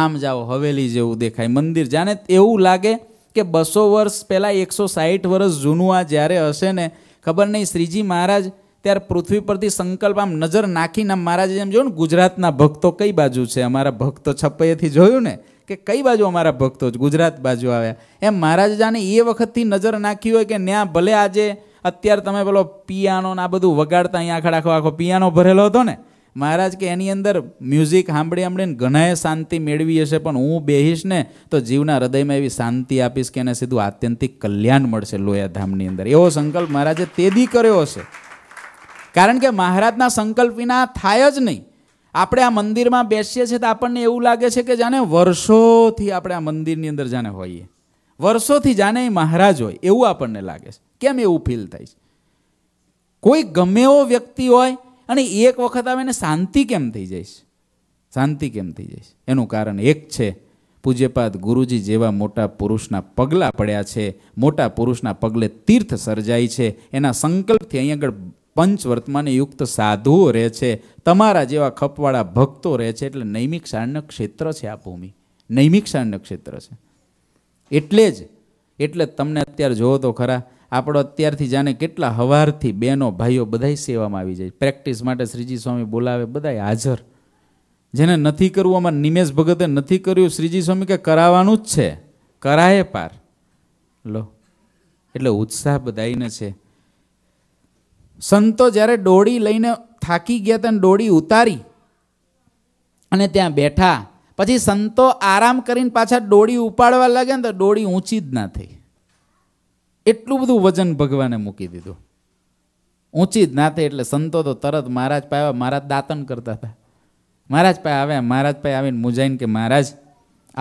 આમ જાઓ હવેલી જેવું દેખાય મંદિર જાણે એવું લાગે કે બસો વર્ષ પહેલાં એકસો સાઠ વર્ષ જૂનું આ જ્યારે હશે ને ખબર નહીં શ્રીજી મહારાજ ત્યારે પૃથ્વી પરથી સંકલ્પ આમ નજર નાખીને મહારાજે એમ જોયું ને ગુજરાતના ભક્તો કઈ બાજુ છે અમારા ભક્તો છપ્પૈયાથી જોયું ને કે કઈ બાજુ અમારા ભક્તો ગુજરાત બાજુ આવ્યા એમ મહારાજાને એ વખતથી નજર નાખી હોય કે ત્યાં ભલે આજે અત્યારે તમે પેલો પિયાનો ને આ બધું વગાડતા અહીંયા આખા આખો આખો પિયાનો ભરેલો હતો ને મહારાજ કે એની અંદર મ્યુઝિક સાંભળી સાંભળીને ઘણાએ શાંતિ મેળવી હશે પણ હું બેહીશ ને તો જીવના હૃદયમાં એવી શાંતિ આપીશ કે એને સીધું આત્યંતિક કલ્યાણ મળશે લોયા ધામની અંદર એવો સંકલ્પ મહારાજે તેદી કર્યો હશે કારણ કે મહારાજના સંકલ્પ વિના થાય જ નહીં આપણે આ મંદિરમાં બેસીએ છીએ તો આપણને એવું લાગે છે કે જાણે વર્ષોથી આપણે આ મંદિરની અંદર જાણે હોઈએ વર્ષોથી જાણે એ મહારાજ હોય એવું આપણને લાગે છે કેમ એવું ફીલ થાય છે કોઈ ગમે એવો વ્યક્તિ હોય અને એક વખત આવે એને શાંતિ કેમ થઈ જઈશ શાંતિ કેમ થઈ જઈશ એનું કારણ એક છે પૂજ્યપાદ ગુરુજી જેવા મોટા પુરુષના પગલાં પડ્યા છે મોટા પુરુષના પગલે તીર્થ સર્જાય છે એના સંકલ્પથી અહીં આગળ પંચવર્તમાની યુક્ત સાધુઓ રહે છે તમારા જેવા ખપવાળા ભક્તો રહે છે એટલે નૈમિક શાણ્ય ક્ષેત્ર છે આ ભૂમિ નૈમિક શાણ્ય ક્ષેત્ર છે એટલે જ એટલે તમને અત્યારે જોવો તો ખરા આપણો અત્યારથી જાણે કેટલા હવારથી બહેનો ભાઈઓ બધા સેવામાં આવી જાય પ્રેક્ટિસ માટે શ્રીજી સ્વામી બોલાવે બધા હાજર જેને નથી કરવું આમાં નિમેશ ભગતે નથી કર્યું શ્રીજી સ્વામી કે કરાવવાનું જ છે કરાયે પાર લો એટલે ઉત્સાહ બધાઈને છે સંતો જ્યારે દોડી લઈને થાકી ગયા ત્યાં દોડી ઉતારી અને ત્યાં બેઠા પછી સંતો આરામ કરીને પાછા દોડી ઉપાડવા લાગ્યા ને તો દોડી ઊંચી જ ના થઈ એટલું બધું વજન ભગવાને મૂકી દીધું ઊંચી જ ના થઈ એટલે સંતો તો તરત મહારાજ પાસે મહારાજ દાતન કરતા હતા મહારાજ પાસે આવ્યા મહારાજ પાસે આવીને મૂજાઈને કે મહારાજ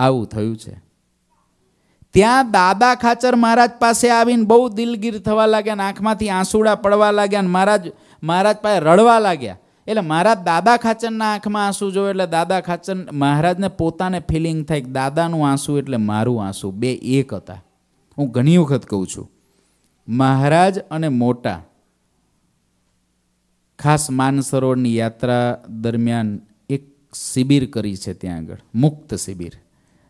આવું થયું છે ત્યાં દાદા ખાચર મહારાજ પાસે આવીને બહુ દિલગીર થવા લાગ્યા ને આંખમાંથી આંસુડા પડવા લાગ્યા ને મહારાજ મહારાજ પાસે રડવા લાગ્યા એટલે મારા દાદા ખાચરના આંખમાં આંસુ જોયો એટલે દાદા ખાચર મહારાજને પોતાને ફિલિંગ થાય કે દાદાનું આંસુ એટલે મારું આંસુ બે એક હતા હું ઘણી વખત કહું છું મહારાજ અને મોટા ખાસ માનસરોવરની યાત્રા દરમિયાન એક શિબિર કરી છે ત્યાં આગળ મુક્ત શિબિર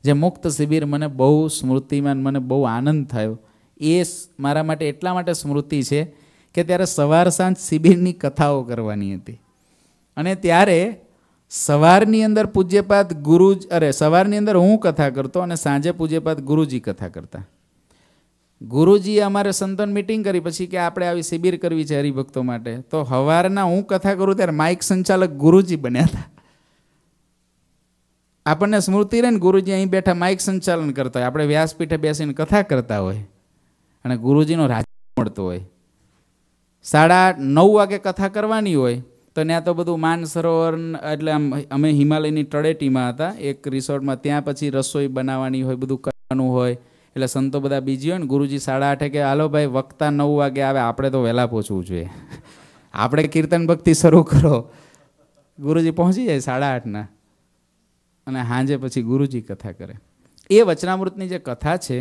જે મુક્ત શિબિર મને બહુ સ્મૃતિમાં મને બહુ આનંદ થયો એ મારા માટે એટલા માટે સ્મૃતિ છે કે ત્યારે સવાર સાંજ શિબિરની કથાઓ કરવાની હતી અને ત્યારે સવારની અંદર પૂજ્યપાદ ગુરુ અરે સવારની અંદર હું કથા કરતો અને સાંજે પૂજ્યપાદ ગુરુજી કથા કરતા ગુરુજી અમારે સંતન મિટિંગ કરી પછી કે આપણે આવી શિબિર કરવી છે હરિભક્તો માટે તો હવારના હું કથા કરું ત્યારે માઇક સંચાલક ગુરુજી બન્યા હતા આપણને સ્મૃતિ રહે ને ગુરુજી અહીં બેઠા માઇક સંચાલન કરતા હોય આપણે વ્યાસપીઠે બેસીને કથા કરતા હોય અને ગુરુજીનો રાજ મળતો હોય સાડા નવ વાગે કથા કરવાની હોય તો ત્યાં તો બધું માન સરોવર એટલે આમ અમે હિમાલયની તળેટીમાં હતા એક રિસોર્ટમાં ત્યાં પછી રસોઈ બનાવવાની હોય બધું કરવાનું હોય એટલે સંતો બધા બીજી હોય ને ગુરુજી સાડા આઠે કે હાલો ભાઈ વક્તા નવ વાગે આવે આપણે તો વહેલા પહોંચવું જોઈએ આપણે કીર્તન ભક્તિ શરૂ કરો ગુરુજી પહોંચી જાય સાડા આઠના અને સાંજે પછી ગુરુજી કથા કરે એ વચનામૃતની જે કથા છે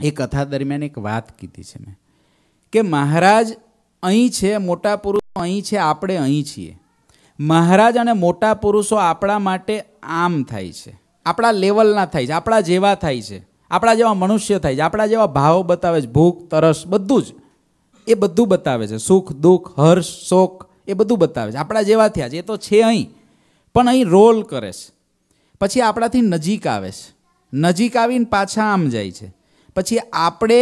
એ કથા દરમિયાન એક વાત કીધી છે મેં કે મહારાજ અહીં છે મોટા પુરુષો અહીં છે આપણે અહીં છીએ મહારાજ અને મોટા પુરુષો આપણા માટે આમ થાય છે આપણા લેવલના થાય છે આપણા જેવા થાય છે આપણા જેવા મનુષ્ય થાય છે આપણા જેવા ભાવ બતાવે છે ભૂખ તરસ બધું જ એ બધું બતાવે છે સુખ દુઃખ હર્ષ શોક એ બધું બતાવે છે આપણા જેવા થયા છે એ તો છે અહીં પણ અહીં રોલ કરે છે પછી આપણાથી નજીક આવે છે નજીક આવીને પાછા આમ જાય છે પછી આપણે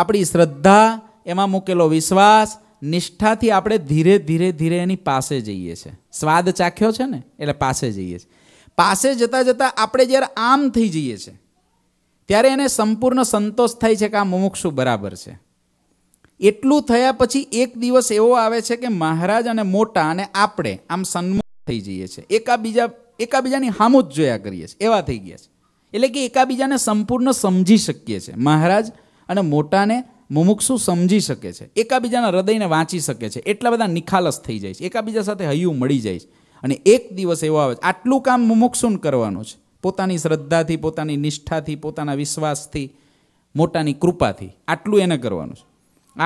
આપણી શ્રદ્ધા એમાં મૂકેલો વિશ્વાસ નિષ્ઠાથી આપણે ધીરે ધીરે ધીરે એની પાસે જઈએ છીએ સ્વાદ ચાખ્યો છે ને એટલે પાસે જઈએ છીએ પાસે જતાં જતાં આપણે જ્યારે આમ થઈ જઈએ છીએ ત્યારે એને સંપૂર્ણ સંતોષ થાય છે કે આ મુમુક્ષુ બરાબર છે એટલું થયા પછી એક દિવસ એવો આવે છે કે મહારાજ અને મોટા અને આપણે આમ સન્મુખ થઈ જઈએ છીએ એકાબીજા એકાબીજાની હામો જોયા કરીએ છીએ એવા થઈ ગયા છે એટલે કે એકાબીજાને સંપૂર્ણ સમજી શકીએ છીએ મહારાજ અને મોટાને મુમુક્ષુ સમજી શકે છે એકાબીજાના હૃદયને વાંચી શકે છે એટલા બધા નિખાલસ થઈ જાય છે એકાબીજા સાથે હૈયું મળી જાય છે અને એક દિવસ એવો આવે છે આટલું કામ મુમુક્ષુન કરવાનું છે પોતાની શ્રદ્ધાથી પોતાની નિષ્ઠાથી પોતાના વિશ્વાસથી મોટાની કૃપાથી આટલું એને કરવાનું છે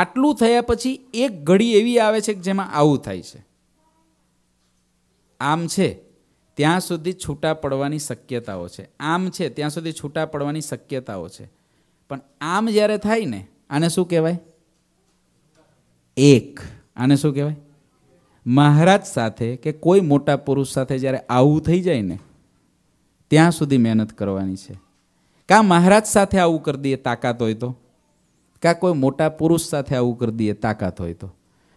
આટલું થયા પછી એક ઘડી એવી આવે છે કે જેમાં આવું થાય છે આમ છે ત્યાં સુધી છૂટા પડવાની શક્યતાઓ છે આમ છે ત્યાં સુધી છૂટા પડવાની શક્યતાઓ છે પણ આમ જ્યારે થાય ને આને શું કહેવાય એક આને શું કહેવાય મહારાજ સાથે કે કોઈ મોટા પુરુષ સાથે જ્યારે આવું થઈ જાય ને ત્યાં સુધી મહેનત કરવાની છે કા મહારાજ સાથે આવું કરી દઈએ તાકાત હોય તો કા કોઈ મોટા પુરુષ સાથે આવું કરી દઈએ તાકાત હોય તો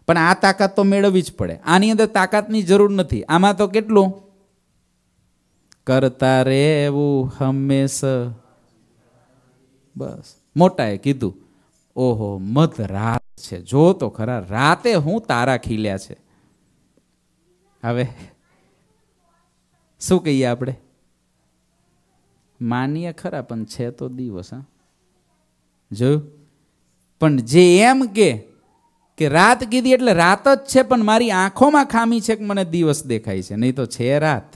પણ આ તાકાત તો મેળવવી જ પડે આની અંદર તાકાતની જરૂર નથી આમાં તો કેટલું કરતા રહેવું હંમેશા બસ મોટાએ કીધું ઓહો મધ રાત છે જો તો ખરા રાતે હું તારા ખીલ્યા છે હવે શું કહીએ આપણે માનીએ ખરા પણ છે તો દિવસ હા જોયું પણ જે એમ કે કે રાત કીધી એટલે રાત જ છે પણ મારી આંખોમાં ખામી છે કે મને દિવસ દેખાય છે નહીં તો છે રાત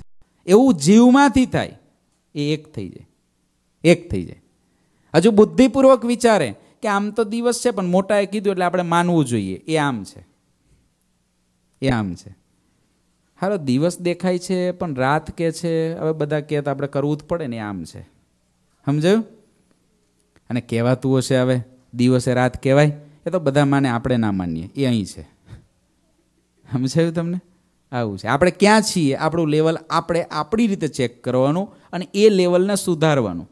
એવું જીવમાંથી થાય એ એક થઈ જાય એક થઈ જાય હજુ બુદ્ધિપૂર્વક વિચારે કે આમ તો દિવસ છે પણ મોટાએ કીધું એટલે આપણે માનવું જોઈએ એ આમ છે એ આમ છે હારો દિવસ દેખાય છે પણ રાત કે છે હવે બધા કહે તો આપણે કરવું જ પડે ને આમ છે સમજાયું અને કહેવાતું હશે હવે દિવસે રાત કહેવાય એ તો બધા માને આપણે ના માનીએ એ અહીં છે સમજાયું તમને આવું છે આપણે ક્યાં છીએ આપણું લેવલ આપણે આપણી રીતે ચેક કરવાનું અને એ લેવલને સુધારવાનું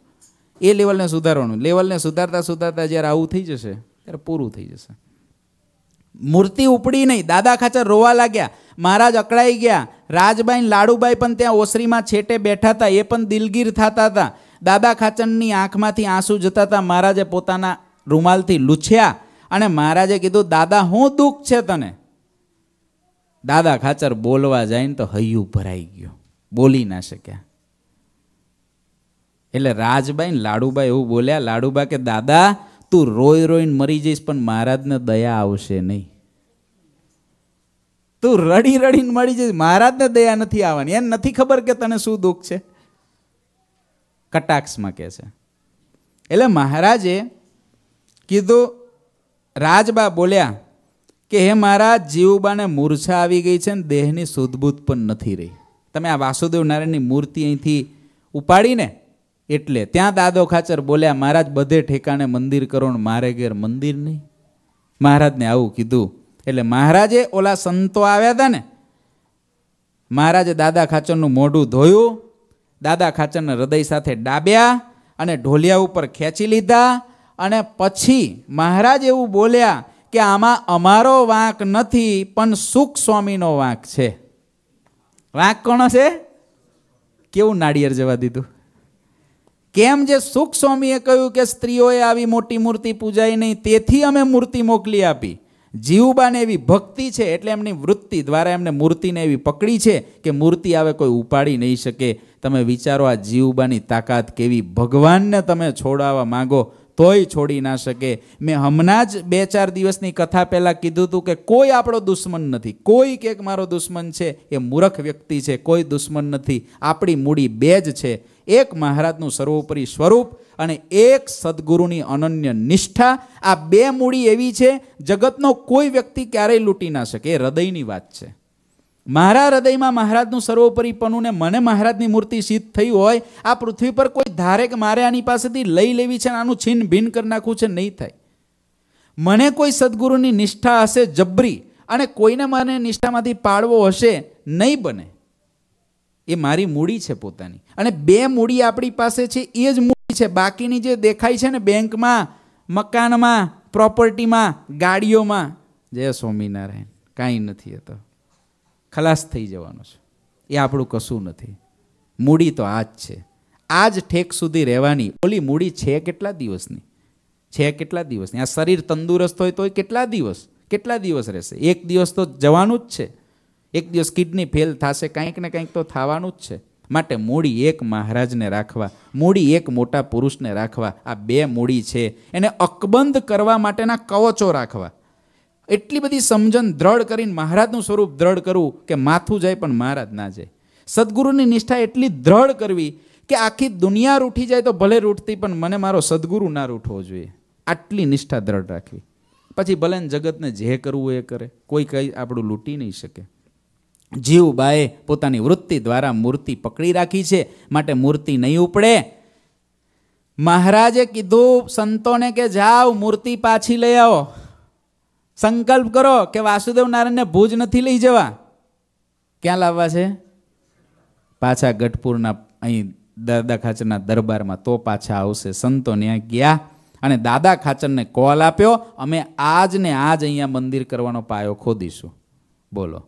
એ લેવલને સુધારવાનું લેવલને સુધારતા સુધારતા જ્યારે આવું થઈ જશે ત્યારે પૂરું થઈ જશે મૂર્તિ ઉપડી નહીં દાદા ખાચર રોવા લાગ્યા મહારાજ અકળાઈ ગયા રાજબાઈ લાડુબાઈ પણ ત્યાં ઓસરીમાં છેટે બેઠા હતા એ પણ દિલગીર થતા હતા દાદા ખાચરની આંખમાંથી આંસુ જતા હતા મહારાજે પોતાના રૂમાલથી લૂછ્યા અને મહારાજે કીધું દાદા હું દુઃખ છે તને દાદા ખાચર બોલવા જાય ને તો હૈયું ભરાઈ ગયું બોલી ના શક્યા એટલે રાજબાઈ ને લાડુબાઈ એવું બોલ્યા લાડુબા કે દાદા તું રોઈ રોઈને મરી જઈશ પણ મહારાજને દયા આવશે નહીં તું રડી રડીને મળી જઈશ મહારાજને દયા નથી આવવાની એને નથી ખબર કે તને શું દુઃખ છે કટાક્ષમાં કહે છે એટલે મહારાજે કીધું રાજબા બોલ્યા કે હે મહારાજ જીવબાને મૂર્છા આવી ગઈ છે ને દેહની સુધબૂત પણ નથી રહી તમે આ વાસુદેવ નારાયણની મૂર્તિ અહીંથી ઉપાડીને એટલે ત્યાં દાદો ખાચર બોલ્યા મહારાજ બધે ઠેકાણે મંદિર કરો ને મારે ઘેર મંદિર નહીં મહારાજને આવું કીધું એટલે મહારાજે ઓલા સંતો આવ્યા હતા ને મહારાજે દાદા ખાચરનું મોઢું ધોયું દાદા ખાચરને હૃદય સાથે ડાબ્યા અને ઢોલિયા ઉપર ખેંચી લીધા અને પછી મહારાજ એવું બોલ્યા કે આમાં અમારો વાંક નથી પણ સુખ સ્વામીનો વાંક છે વાંક કોનો છે કેવું નાળિયેર જવા દીધું કેમ જે સુખ સ્વામીએ કહ્યું કે સ્ત્રીઓએ આવી મોટી મૂર્તિ પૂજાઈ નહીં તેથી અમે મૂર્તિ મોકલી આપી જીવબાને એવી ભક્તિ છે એટલે એમની વૃત્તિ દ્વારા એમને મૂર્તિને એવી પકડી છે કે મૂર્તિ આવે કોઈ ઉપાડી નહીં શકે તમે વિચારો આ જીવબાની તાકાત કેવી ભગવાનને તમે છોડાવવા માગો તોય છોડી ના શકે મેં હમણાં જ બે ચાર દિવસની કથા પહેલાં કીધું હતું કે કોઈ આપણો દુશ્મન નથી કોઈ ક્યાંક મારો દુશ્મન છે એ મૂરખ વ્યક્તિ છે કોઈ દુશ્મન નથી આપણી મૂડી બે જ છે એક મહારાજનું સર્વોપરી સ્વરૂપ અને એક સદગુરુની અનન્ય નિષ્ઠા આ બે મૂડી એવી છે જગતનો કોઈ વ્યક્તિ ક્યારેય લૂંટી ના શકે એ હૃદયની વાત છે મારા હૃદયમાં મહારાજનું સર્વોપરીપણું ને મને મહારાજની મૂર્તિ સિદ્ધ થઈ હોય આ પૃથ્વી પર કોઈ ધારે કે મારે આની પાસેથી લઈ લેવી છે આનું છીન ભીન કરી નાખવું છે નહીં થાય મને કોઈ સદગુરુની નિષ્ઠા હશે જબરી અને કોઈને મને નિષ્ઠામાંથી પાડવો હશે નહીં બને એ મારી મૂડી છે પોતાની અને બે મૂડી આપણી પાસે છે એ જ મૂડી છે બાકીની જે દેખાય છે ને બેંકમાં મકાનમાં પ્રોપર્ટીમાં ગાડીઓમાં જય સ્વામિનારાયણ કાંઈ નથી હતો ખલાસ થઈ જવાનો છે એ આપણું કશું નથી મૂડી તો આ જ છે આ જ ઠેક સુધી રહેવાની ઓલી મૂડી છે કેટલા દિવસની છે કેટલા દિવસની આ શરીર તંદુરસ્ત હોય તો કેટલા દિવસ કેટલા દિવસ રહેશે એક દિવસ તો જવાનું જ છે એક દિવસ કિડની ફેલ થશે કંઈક ને કંઈક તો થવાનું જ છે માટે મૂડી એક મહારાજને રાખવા મૂડી એક મોટા પુરુષને રાખવા આ બે મૂડી છે એને અકબંધ કરવા માટેના કવચો રાખવા એટલી બધી સમજણ દ્રઢ કરીને મહારાજનું સ્વરૂપ દ્રઢ કરવું કે માથું જાય પણ મહારાજ ના જાય સદગુરુની નિષ્ઠા એટલી દ્રઢ કરવી કે આખી દુનિયા રૂઠી જાય તો ભલે રૂઠતી પણ મને મારો સદગુરુ ના રૂઠવો જોઈએ આટલી નિષ્ઠા દ્રઢ રાખવી પછી ભલે જગતને જે કરવું એ કરે કોઈ કંઈ આપણું લૂંટી નહીં શકે જીવ બાએ પોતાની વૃત્તિ દ્વારા મૂર્તિ પકડી રાખી છે માટે મૂર્તિ નહીં ઉપડે મહારાજે કીધું સંતોને કે જાઓ મૂર્તિ પાછી લઈ આવો સંકલ્પ કરો કે વાસુદેવ નારાયણને ભુજ નથી લઈ જવા ક્યાં લાવવા છે પાછા ગઢપુરના અહીં દાદા ખાચરના દરબારમાં તો પાછા આવશે સંતો ત્યાં ગયા અને દાદા ખાચરને કોલ આપ્યો અમે આજને આજ અહીંયા મંદિર કરવાનો પાયો ખોદીશું બોલો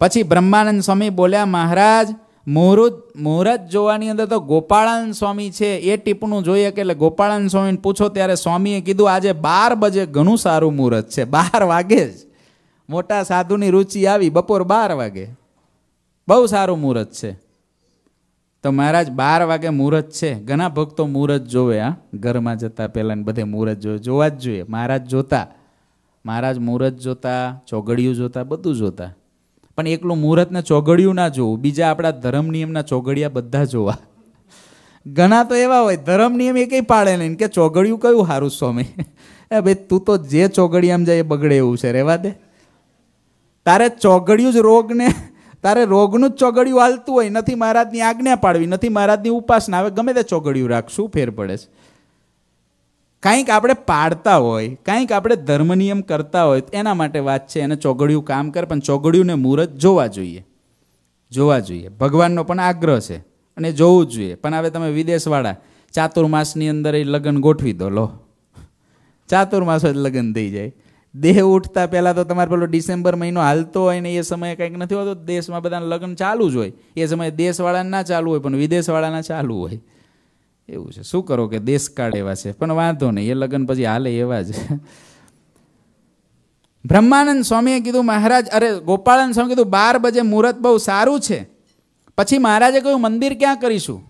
પછી બ્રહ્માનંદ સ્વામી બોલ્યા મહારાજ મુહૂર્ત મુહૂર્ત જોવાની અંદર તો ગોપાળાન સ્વામી છે એ ટીપનું જોઈએ કે એટલે ગોપાળાન સ્વામીને પૂછો ત્યારે સ્વામીએ કીધું આજે બાર બજે ઘણું સારું મુહૂર્ત છે બાર વાગે જ મોટા સાધુની રુચિ આવી બપોર બાર વાગે બહુ સારું મુહૂર્ત છે તો મહારાજ બાર વાગે મુહૂર્ત છે ઘણા ભક્તો મુહૂર્ત જોવે આ ઘરમાં જતા પહેલાં બધે મુહૂર્ત જોવે જોવા જ જોઈએ મહારાજ જોતા મહારાજ મુહૂર્ત જોતા ચોગડિયું જોતા બધું જોતા પણ એકલું મુહૂર્તને ચોઘડિયું ના જોવું બીજા આપણા ધર્મ નિયમના ચોઘડિયા બધા જોવા ઘણા તો એવા હોય ધર્મ નિયમ એ કંઈ પાડે નહીં કે ચોઘડિયું કયું સારું સ્વામી એ ભાઈ તું તો જે ચોઘડિયામાં જાય એ બગડે એવું છે રહેવા દે તારે ચોઘડિયું જ રોગને તારે રોગનું જ ચોગડિયું હાલતું હોય નથી મહારાજની આજ્ઞા પાડવી નથી મહારાજની ઉપાસના હવે ગમે તે ચોઘડિયું રાખશું ફેર પડે છે કાંઈક આપણે પાડતા હોય કાંઈક આપણે ધર્મનિયમ કરતા હોય એના માટે વાત છે એને ચોગડિયું કામ કર પણ ચોગડિયું ને મુહૂર્ત જોવા જોઈએ જોવા જોઈએ ભગવાનનો પણ આગ્રહ છે અને જોવું જ જોઈએ પણ હવે તમે વિદેશવાળા ચાતુર્માસની અંદર એ લગ્ન ગોઠવી દો લો ચાતુર્માસ જ લગ્ન થઈ જાય દેહ ઉઠતા પહેલાં તો તમારે પેલો ડિસેમ્બર મહિનો હાલતો હોય ને એ સમયે કંઈક નથી હોતો દેશમાં બધાને લગ્ન ચાલુ જ હોય એ સમયે દેશવાળાને ના ચાલુ હોય પણ વિદેશવાળાના ચાલુ હોય એવું છે શું કરો કે દેશ કાળ એવા છે પણ વાંધો નહીં એ લગ્ન પછી હાલે એવા જ બ્રહ્માનંદ સ્વામીએ કીધું મહારાજ અરે ગોપાળાનંદ સ્વામી કીધું બાર બજે મુહૂર્ત બહુ સારું છે પછી મહારાજે કહ્યું મંદિર ક્યાં કરીશું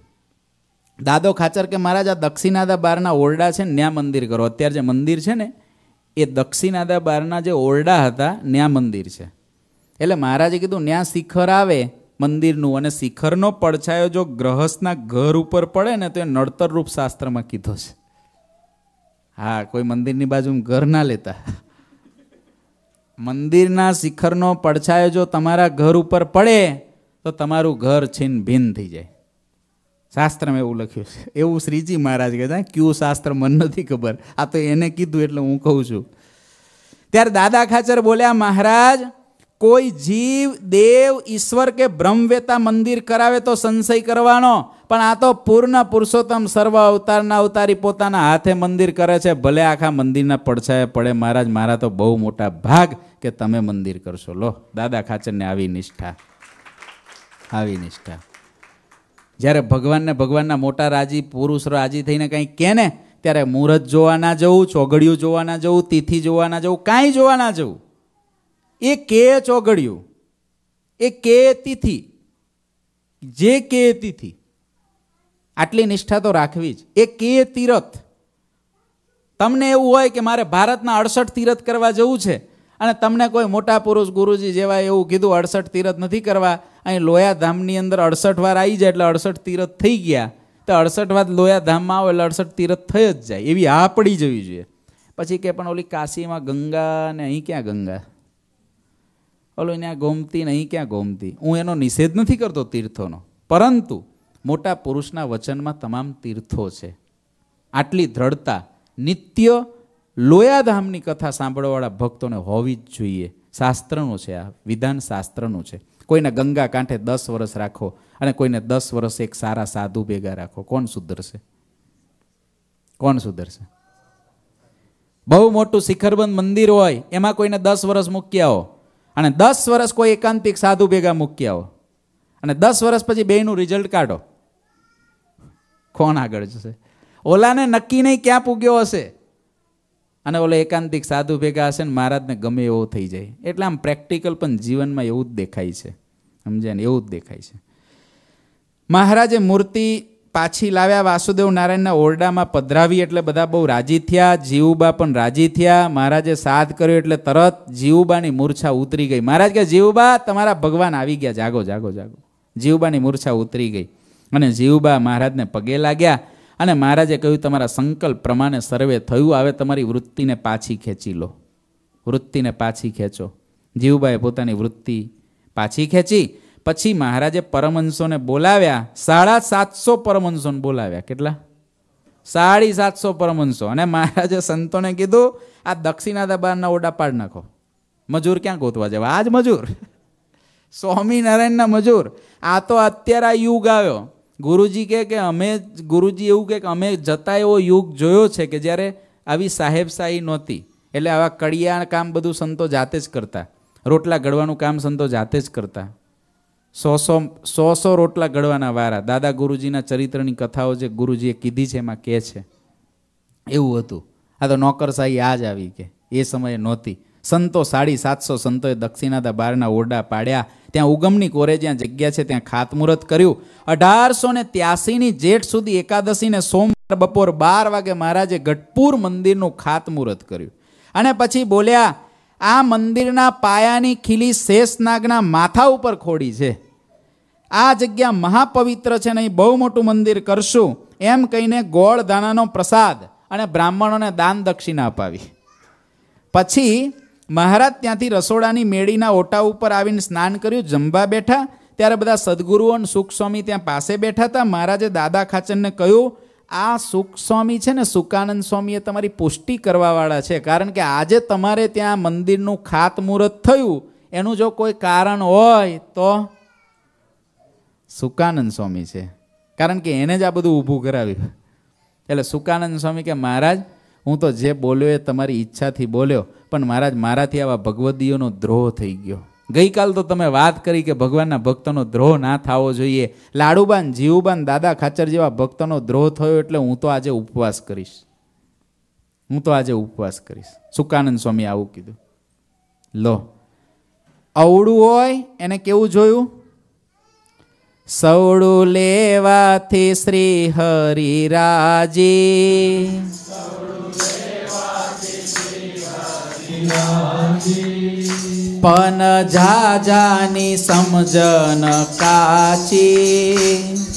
દાદો ખાચર કે મહારાજ આ દક્ષિણાદા બારના ઓરડા છે ને ત્યાં મંદિર કરો અત્યારે જે મંદિર છે ને એ દક્ષિણાદા બારના જે ઓરડા હતા ત્યાં મંદિર છે એટલે મહારાજે કીધું ત્યાં શિખર આવે મંદિરનું અને શિખરનો પડછાયો જો ગ્રહસ્થના ઘર ઉપર પડે ને તો એ નડતરરૂપ શાસ્ત્રમાં કીધો છે હા કોઈ મંદિરની બાજુ ઘર ના લેતા મંદિરના શિખરનો પડછાયો જો તમારા ઘર ઉપર પડે તો તમારું ઘર છીન ભીન થઈ જાય શાસ્ત્રમાં એવું લખ્યું છે એવું શ્રીજી મહારાજ કહેતા છે ક્યુ શાસ્ત્ર મને નથી ખબર આ તો એને કીધું એટલે હું કહું છું ત્યારે દાદા ખાચર બોલ્યા મહારાજ કોઈ જીવ દેવ ઈશ્વર કે બ્રહ્મવેતા મંદિર કરાવે તો સંશય કરવાનો પણ આ તો પૂર્ણ પુરુષોત્તમ સર્વ અવતારના અવતારી પોતાના હાથે મંદિર કરે છે ભલે આખા મંદિરના પડછાએ પડે મહારાજ મારા તો બહુ મોટા ભાગ કે તમે મંદિર કરશો લો દાદા ખાચરને આવી નિષ્ઠા આવી નિષ્ઠા જ્યારે ભગવાનને ભગવાનના મોટા રાજી પુરુષ રાજી થઈને કંઈ કે ને ત્યારે મુહૂર્ત જોવાના જવું ચોઘડિયું જોવા જોવાના જવું તિથિ જોવાના જવું કાંઈ જોવા જોવાના જવું એ કે ચોગડિયું એ કે તિથિ જે કે તિથિ આટલી નિષ્ઠા તો રાખવી જ એ કે તીરથ તમને એવું હોય કે મારે ભારતના અડસઠ તીરથ કરવા જવું છે અને તમને કોઈ મોટા પુરુષ ગુરુજી જેવા એવું કીધું અડસઠ તીરથ નથી કરવા અહીં લોયાધામની અંદર અડસઠ વાર આવી જાય એટલે અડસઠ તીરથ થઈ ગયા તો અડસઠ વાર લોયાધામમાં આવે એટલે અડસઠ તીરથ થઈ જ જાય એવી આ પડી જવી જોઈએ પછી કે પણ ઓલી કાશીમાં ગંગા ને અહીં ક્યાં ગંગા ઓલો એને આ ગોમતી નહીં ક્યાં ગોમતી હું એનો નિષેધ નથી કરતો તીર્થોનો પરંતુ મોટા પુરુષના વચનમાં તમામ તીર્થો છે આટલી દ્રઢતા નિત્ય લોયાધામની કથા સાંભળવાવાળા ભક્તોને હોવી જ જોઈએ શાસ્ત્રનું છે આ વિધાન શાસ્ત્રનું છે કોઈને ગંગા કાંઠે દસ વર્ષ રાખો અને કોઈને દસ વર્ષ એક સારા સાધુ ભેગા રાખો કોણ સુધરશે કોણ સુધરશે બહુ મોટું શિખરબંધ મંદિર હોય એમાં કોઈને દસ વર્ષ મૂક્યા હોય અને દસ વર્ષ કોઈ એકાંતિક સાધુ ભેગા મૂકી આવો અને દસ વર્ષ પછી બેયનું રિઝલ્ટ કાઢો કોણ આગળ જશે ઓલાને નક્કી નહીં ક્યાં પૂગ્યો હશે અને ઓલો એકાંતિક સાધુ ભેગા હશે ને મહારાજને ગમે એવો થઈ જાય એટલે આમ પ્રેક્ટિકલ પણ જીવનમાં એવું જ દેખાય છે સમજે ને એવું જ દેખાય છે મહારાજે મૂર્તિ પાછી લાવ્યા વાસુદેવ નારાયણના ઓરડામાં પધરાવી એટલે બધા બહુ રાજી થયા જીવુબા પણ રાજી થયા મહારાજે સાધ કર્યો એટલે તરત જીવુબાની મૂર્છા ઉતરી ગઈ મહારાજ કે જીવુબા તમારા ભગવાન આવી ગયા જાગો જાગો જાગો જીવુબાની મૂર્છા ઉતરી ગઈ અને જીવુબા મહારાજને પગે લાગ્યા અને મહારાજે કહ્યું તમારા સંકલ્પ પ્રમાણે સર્વે થયું આવે તમારી વૃત્તિને પાછી ખેંચી લો વૃત્તિને પાછી ખેંચો જીવુબાએ પોતાની વૃત્તિ પાછી ખેંચી પછી મહારાજે પરમહંસોને બોલાવ્યા સાડા સાતસો પરમહંસોને બોલાવ્યા કેટલા સાડી સાતસો પરમહંસો અને મહારાજે સંતોને કીધું આ દક્ષિણા દબાણના ઓડા પાડ નાખો મજૂર ક્યાં ગોતવા જવા આજ મજૂર સ્વામિનારાયણના મજૂર આ તો અત્યારે આ યુગ આવ્યો ગુરુજી કે કે અમે ગુરુજી એવું કહે કે અમે જતા એવો યુગ જોયો છે કે જ્યારે આવી સાહેબશાહી નહોતી એટલે આવા કડિયા કામ બધું સંતો જાતે જ કરતા રોટલા ઘડવાનું કામ સંતો જાતે જ કરતા સો સો સો સો રોટલા ગળવાના વારા દાદા ગુરુજીના ચરિત્રની કથાઓ જે ગુરુજીએ કીધી છે એમાં કહે છે એવું હતું આ તો નોકરશાહી આ જ આવી કે એ સમયે નહોતી સંતો સાડી સાતસો સંતોએ દક્ષિણાદા બારના ઓરડા પાડ્યા ત્યાં ઉગમની કોરે જ્યાં જગ્યા છે ત્યાં ખાતમુહૂર્ત કર્યું અઢારસો ને ત્યાસીની જેઠ સુધી એકાદશીને સોમવાર બપોર બાર વાગે મહારાજે ગઢપુર મંદિરનું ખાતમુહૂર્ત કર્યું અને પછી બોલ્યા આ મંદિરના પાયાની ખીલી શેષનાગના માથા ઉપર ખોડી છે આ જગ્યા મહાપવિત્ર છે ને બહુ મોટું મંદિર કરશું એમ કહીને ગોળ દાનાનો પ્રસાદ અને બ્રાહ્મણોને દાન દક્ષિણા અપાવી પછી મહારાજ ત્યાંથી રસોડાની મેળીના ઓટા ઉપર આવીને સ્નાન કર્યું જમવા બેઠા ત્યારે બધા સદગુરુઓ અને સુખસ્વામી ત્યાં પાસે બેઠા હતા મહારાજે દાદા ખાચરને કહ્યું આ સુખસ્વામી છે ને સુકાનંદ સ્વામીએ તમારી પુષ્ટિ કરવાવાળા છે કારણ કે આજે તમારે ત્યાં મંદિરનું ખાતમુહૂર્ત થયું એનું જો કોઈ કારણ હોય તો સુકાનંદ સ્વામી છે કારણ કે એને જ આ બધું ઊભું કરાવ્યું એટલે સુકાનંદ સ્વામી કે મહારાજ હું તો જે બોલ્યો એ તમારી ઈચ્છાથી બોલ્યો પણ મહારાજ મારાથી આવા ભગવદીઓનો દ્રોહ થઈ ગયો ગઈકાલ તો તમે વાત કરી કે ભગવાનના ભક્તનો દ્રોહ ના થવો જોઈએ લાડુબાન જીવુબાન દાદા ખાચર જેવા ભક્તનો દ્રોહ થયો એટલે હું તો આજે ઉપવાસ કરીશ હું તો આજે ઉપવાસ કરીશ સુકાનંદ સ્વામી આવું કીધું લો અવડું હોય એને કેવું જોયું સૌડું લેવાથી શ્રી હરિરાજી સૌડું લેવાથી શ્રી પણ જાજાની સમજન કાચી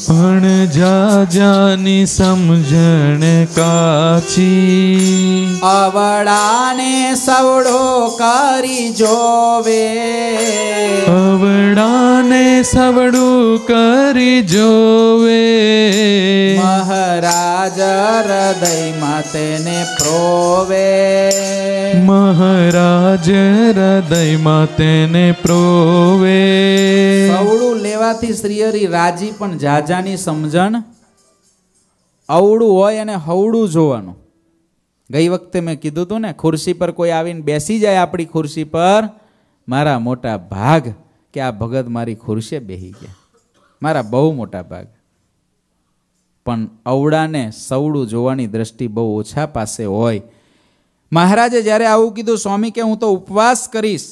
પણ જાજાની સમજણ કાચી અવડાને સવડો કરી જોવે અવડાને સવડું કરી જોવે મહારાજ હૃદયમાં તેને પ્રોવે મહારાજ હૃદયમાં મનમાં તેને પ્રોવે અવળું લેવાથી શ્રીહરિ રાજી પણ જાજાની સમજણ અવળું હોય અને હવડું જોવાનું ગઈ વખતે મેં કીધું હતું ને ખુરશી પર કોઈ આવીને બેસી જાય આપણી ખુરશી પર મારા મોટા ભાગ કે આ ભગત મારી ખુરશે બેસી ગયા મારા બહુ મોટા ભાગ પણ અવળાને સવડું જોવાની દ્રષ્ટિ બહુ ઓછા પાસે હોય મહારાજે જ્યારે આવું કીધું સ્વામી કે હું તો ઉપવાસ કરીશ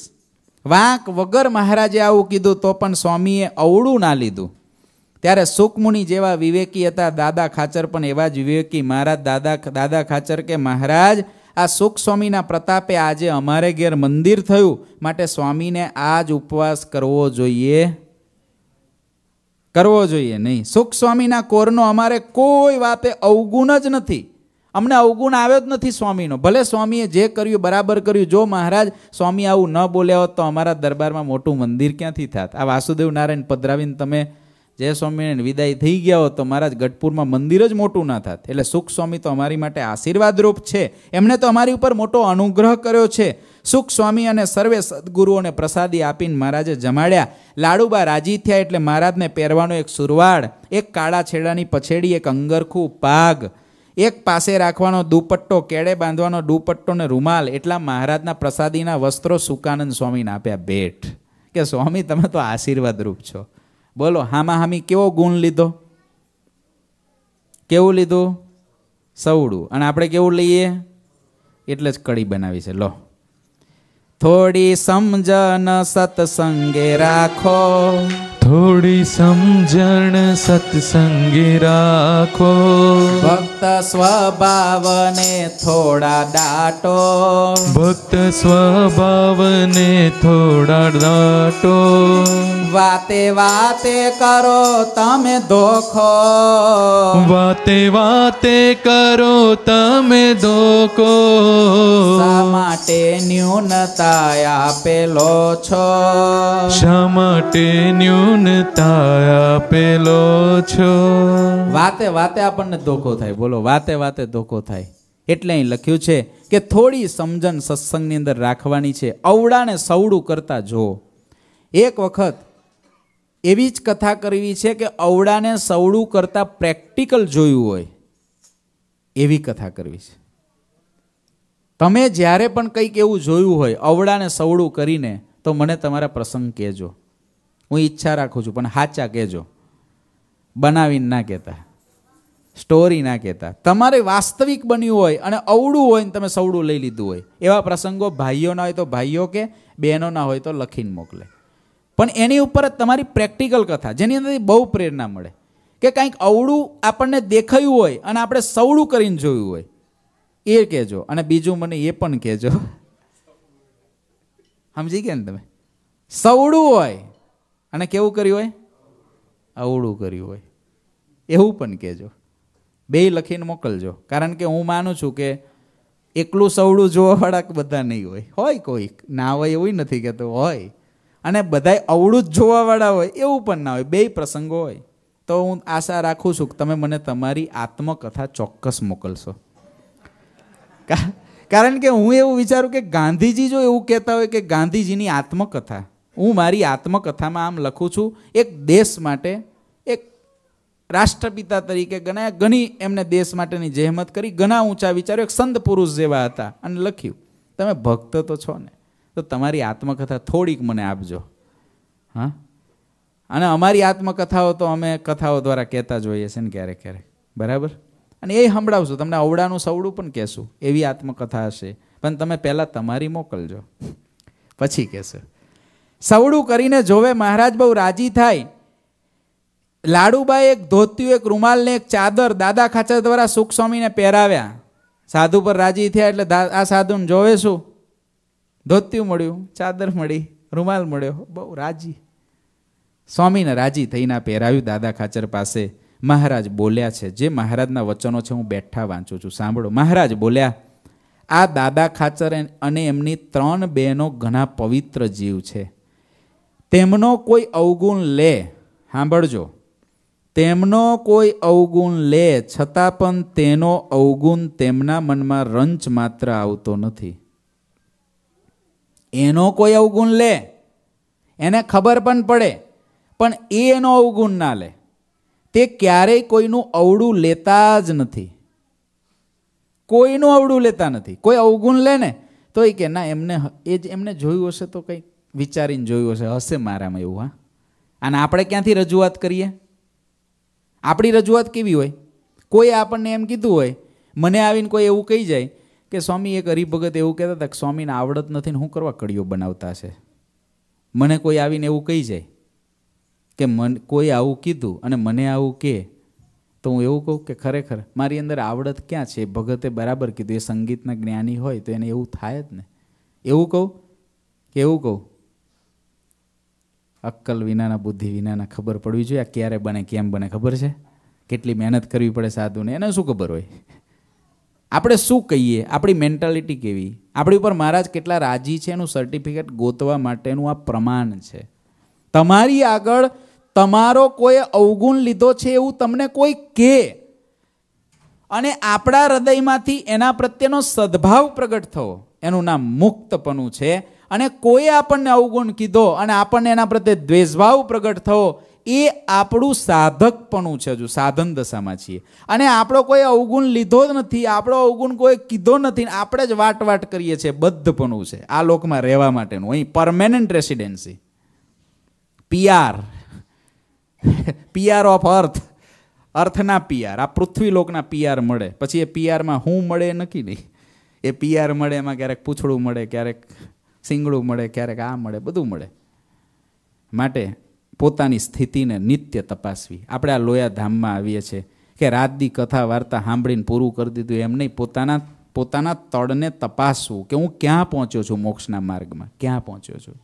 વાંક વગર મહારાજે આવું કીધું તો પણ સ્વામીએ અવળું ના લીધું ત્યારે સુખમુનિ જેવા વિવેકી હતા દાદા ખાચર પણ એવા જ વિવેકી મહારાજ દાદા દાદા ખાચર કે મહારાજ આ સુખ સ્વામીના પ્રતાપે આજે અમારે ઘેર મંદિર થયું માટે સ્વામીને આજ ઉપવાસ કરવો જોઈએ કરવો જોઈએ નહીં સુખ સ્વામીના કોરનો અમારે કોઈ વાતે અવગુણ જ નથી અમને અવગુણ આવ્યો જ નથી સ્વામીનો ભલે સ્વામીએ જે કર્યું બરાબર કર્યું જો મહારાજ સ્વામી આવું ન બોલ્યા હોત તો અમારા દરબારમાં મોટું મંદિર ક્યાંથી થાત આ વાસુદેવ નારાયણ પધરાવીને તમે જય સ્વામીને વિદાય થઈ ગયા હોત તો મહારાજ ગઢપુરમાં મંદિર જ મોટું ના થાત એટલે સુખ સ્વામી તો અમારી માટે આશીર્વાદરૂપ છે એમણે તો અમારી ઉપર મોટો અનુગ્રહ કર્યો છે સુખ સ્વામી અને સર્વે સદગુરુઓને પ્રસાદી આપીને મહારાજે જમાડ્યા લાડુબા રાજી થયા એટલે મહારાજને પહેરવાનો એક સુરવાડ એક કાળા છેડાની પછેડી એક અંગરખું પાગ એક પાસે રાખવાનો દુપટ્ટો કેળે બાંધવાનો દુપટ્ટો ને રૂમાલ એટલા મહારાજના પ્રસાદીના વસ્ત્રો સુકાનંદ સ્વામીને આપ્યા ભેટ કે સ્વામી તમે તો આશીર્વાદરૂપ છો બોલો હામાં હામી કેવો ગુણ લીધો કેવું લીધું સવડું અને આપણે કેવું લઈએ એટલે જ કડી બનાવી છે લો થોડી સમજણ સતસંગે રાખો થોડી સમજણ સતસંગે રાખો ભક્ત સ્વભાવને થોડા દાટો ભક્ત સ્વભાવને થોડા દાટો વાતે વાતે કરો તમે દોખો વાતે વાતે કરો તમે દોખો શા માટે ન્યૂનતા આપેલો છો શા માટે ન્યૂનતા આપેલો છો વાતે વાતે આપણને ધોકો થાય બોલો બોલો વાતે વાતે ધોકો થાય એટલે અહીં લખ્યું છે કે થોડી સમજણ સત્સંગની અંદર રાખવાની છે અવડાને સવડું કરતા જો એક વખત એવી જ કથા કરવી છે કે અવડાને સવડું કરતા પ્રેક્ટિકલ જોયું હોય એવી કથા કરવી છે તમે જ્યારે પણ કંઈક એવું જોયું હોય અવડાને સવડું કરીને તો મને તમારા પ્રસંગ કહેજો હું ઈચ્છા રાખું છું પણ હાચા કહેજો બનાવીને ના કહેતા સ્ટોરી ના કહેતા તમારે વાસ્તવિક બન્યું હોય અને અવડું હોય ને તમે સવડું લઈ લીધું હોય એવા પ્રસંગો ભાઈઓના હોય તો ભાઈઓ કે બહેનોના હોય તો લખીને મોકલે પણ એની ઉપર જ તમારી પ્રેક્ટિકલ કથા જેની અંદરથી બહુ પ્રેરણા મળે કે કાંઈક અવળું આપણને દેખાયું હોય અને આપણે સવડું કરીને જોયું હોય એ કહેજો અને બીજું મને એ પણ કહેજો સમજી ગયા ને તમે સવડું હોય અને કેવું કર્યું હોય અવળું કર્યું હોય એવું પણ કહેજો બે લખીને મોકલજો કારણ કે હું માનું છું કે એકલું સવડું જોવાવાળા બધા નહીં હોય હોય કોઈક ના હોય એવું નથી કહેતો હોય અને બધાય અવળું જ જોવાવાળા હોય એવું પણ ના હોય બે પ્રસંગો હોય તો હું આશા રાખું છું કે તમે મને તમારી આત્મકથા ચોક્કસ મોકલશો કારણ કે હું એવું વિચારું કે ગાંધીજી જો એવું કહેતા હોય કે ગાંધીજીની આત્મકથા હું મારી આત્મકથામાં આમ લખું છું એક દેશ માટે રાષ્ટ્રપિતા તરીકે ગણાય ઘણી એમને દેશ માટેની જહેમત કરી ઘણા ઊંચા વિચારો એક સંત પુરુષ જેવા હતા અને લખ્યું તમે ભક્ત તો છો ને તો તમારી આત્મકથા થોડીક મને આપજો હા અને અમારી આત્મકથાઓ તો અમે કથાઓ દ્વારા કહેતા જોઈએ છે ને ક્યારેક ક્યારેક બરાબર અને એ સંભળાવશું તમને અવડાનું સવડું પણ કહેશું એવી આત્મકથા હશે પણ તમે પહેલાં તમારી મોકલજો પછી કહેશો સવડું કરીને જોવે મહારાજ બહુ રાજી થાય લાડુબાઈ એક ધોતિયું એક રૂમાલને એક ચાદર દાદા ખાચર દ્વારા સુખ સ્વામીને પહેરાવ્યા સાધુ પર રાજી થયા એટલે આ સાધુને જોવે શું ધોતિયું મળ્યું ચાદર મળી રૂમાલ મળ્યો બહુ રાજી સ્વામીને રાજી થઈને પહેરાવ્યું દાદા ખાચર પાસે મહારાજ બોલ્યા છે જે મહારાજના વચનો છે હું બેઠા વાંચું છું સાંભળો મહારાજ બોલ્યા આ દાદા ખાચર અને એમની ત્રણ બહેનો ઘણા પવિત્ર જીવ છે તેમનો કોઈ અવગુણ લે સાંભળજો તેમનો કોઈ અવગુણ લે છતાં પણ તેનો અવગુણ તેમના મનમાં રંચ માત્ર આવતો નથી એનો કોઈ અવગુણ લે એને ખબર પણ પડે પણ એ એનો અવગુણ ના લે તે ક્યારેય કોઈનું અવડું લેતા જ નથી કોઈનું અવડું લેતા નથી કોઈ અવગુણ લે ને તો એ કે ના એમને એ જ એમને જોયું હશે તો કંઈક વિચારીને જોયું હશે હશે મારામાં એવું હા અને આપણે ક્યાંથી રજૂઆત કરીએ આપણી રજૂઆત કેવી હોય કોઈ આપણને એમ કીધું હોય મને આવીને કોઈ એવું કહી જાય કે સ્વામી એક હરિભગત એવું કહેતા હતા કે સ્વામીને આવડત નથી ને હું કરવા કડીઓ બનાવતા છે મને કોઈ આવીને એવું કહી જાય કે મન કોઈ આવું કીધું અને મને આવું કહે તો હું એવું કહું કે ખરેખર મારી અંદર આવડત ક્યાં છે ભગતે બરાબર કીધું એ સંગીતના જ્ઞાની હોય તો એને એવું થાય જ ને એવું કહું કે એવું કહું અક્કલ વિનાના બુદ્ધિ વિનાના ખબર પડવી જોઈએ આ ક્યારે બને કેમ બને ખબર છે કેટલી મહેનત કરવી પડે સાધુને એને શું ખબર હોય આપણે શું કહીએ આપણી મેન્ટાલિટી કેવી આપણી ઉપર મહારાજ કેટલા રાજી છે એનું સર્ટિફિકેટ ગોતવા માટેનું આ પ્રમાણ છે તમારી આગળ તમારો કોઈ અવગુણ લીધો છે એવું તમને કોઈ કે અને આપણા હૃદયમાંથી એના પ્રત્યેનો સદભાવ પ્રગટ થવો એનું નામ મુક્તપણું છે અને કોઈએ આપણને અવગુણ કીધો અને આપણને એના પ્રત્યે દ્વેષભાવ પ્રગટ થયો એ આપણું સાધકપણું છે હજુ સાધન દશામાં છીએ અને આપણો કોઈ અવગુણ લીધો જ નથી આપણો અવગુણ કોઈ કીધો નથી આપણે જ વાટ વાટ કરીએ છીએ બધપણું છે આ લોકમાં રહેવા માટેનું અહીં permanent residency PR PR of earth અર્થના પીઆર આ પૃથ્વી લોકના પીઆર મળે પછી એ પીઆરમાં હું મળે નક્કી નહીં એ પીઆર મળે એમાં ક્યારેક પૂછડું મળે ક્યારેક સિંગડું મળે ક્યારેક આ મળે બધું મળે માટે પોતાની સ્થિતિને નિત્ય તપાસવી આપણે આ લોયા ધામમાં આવીએ છીએ કે રાતની કથા વાર્તા સાંભળીને પૂરું કરી દીધું એમ નહીં પોતાના પોતાના તળને તપાસવું કે હું ક્યાં પહોંચ્યો છું મોક્ષના માર્ગમાં ક્યાં પહોંચ્યો છું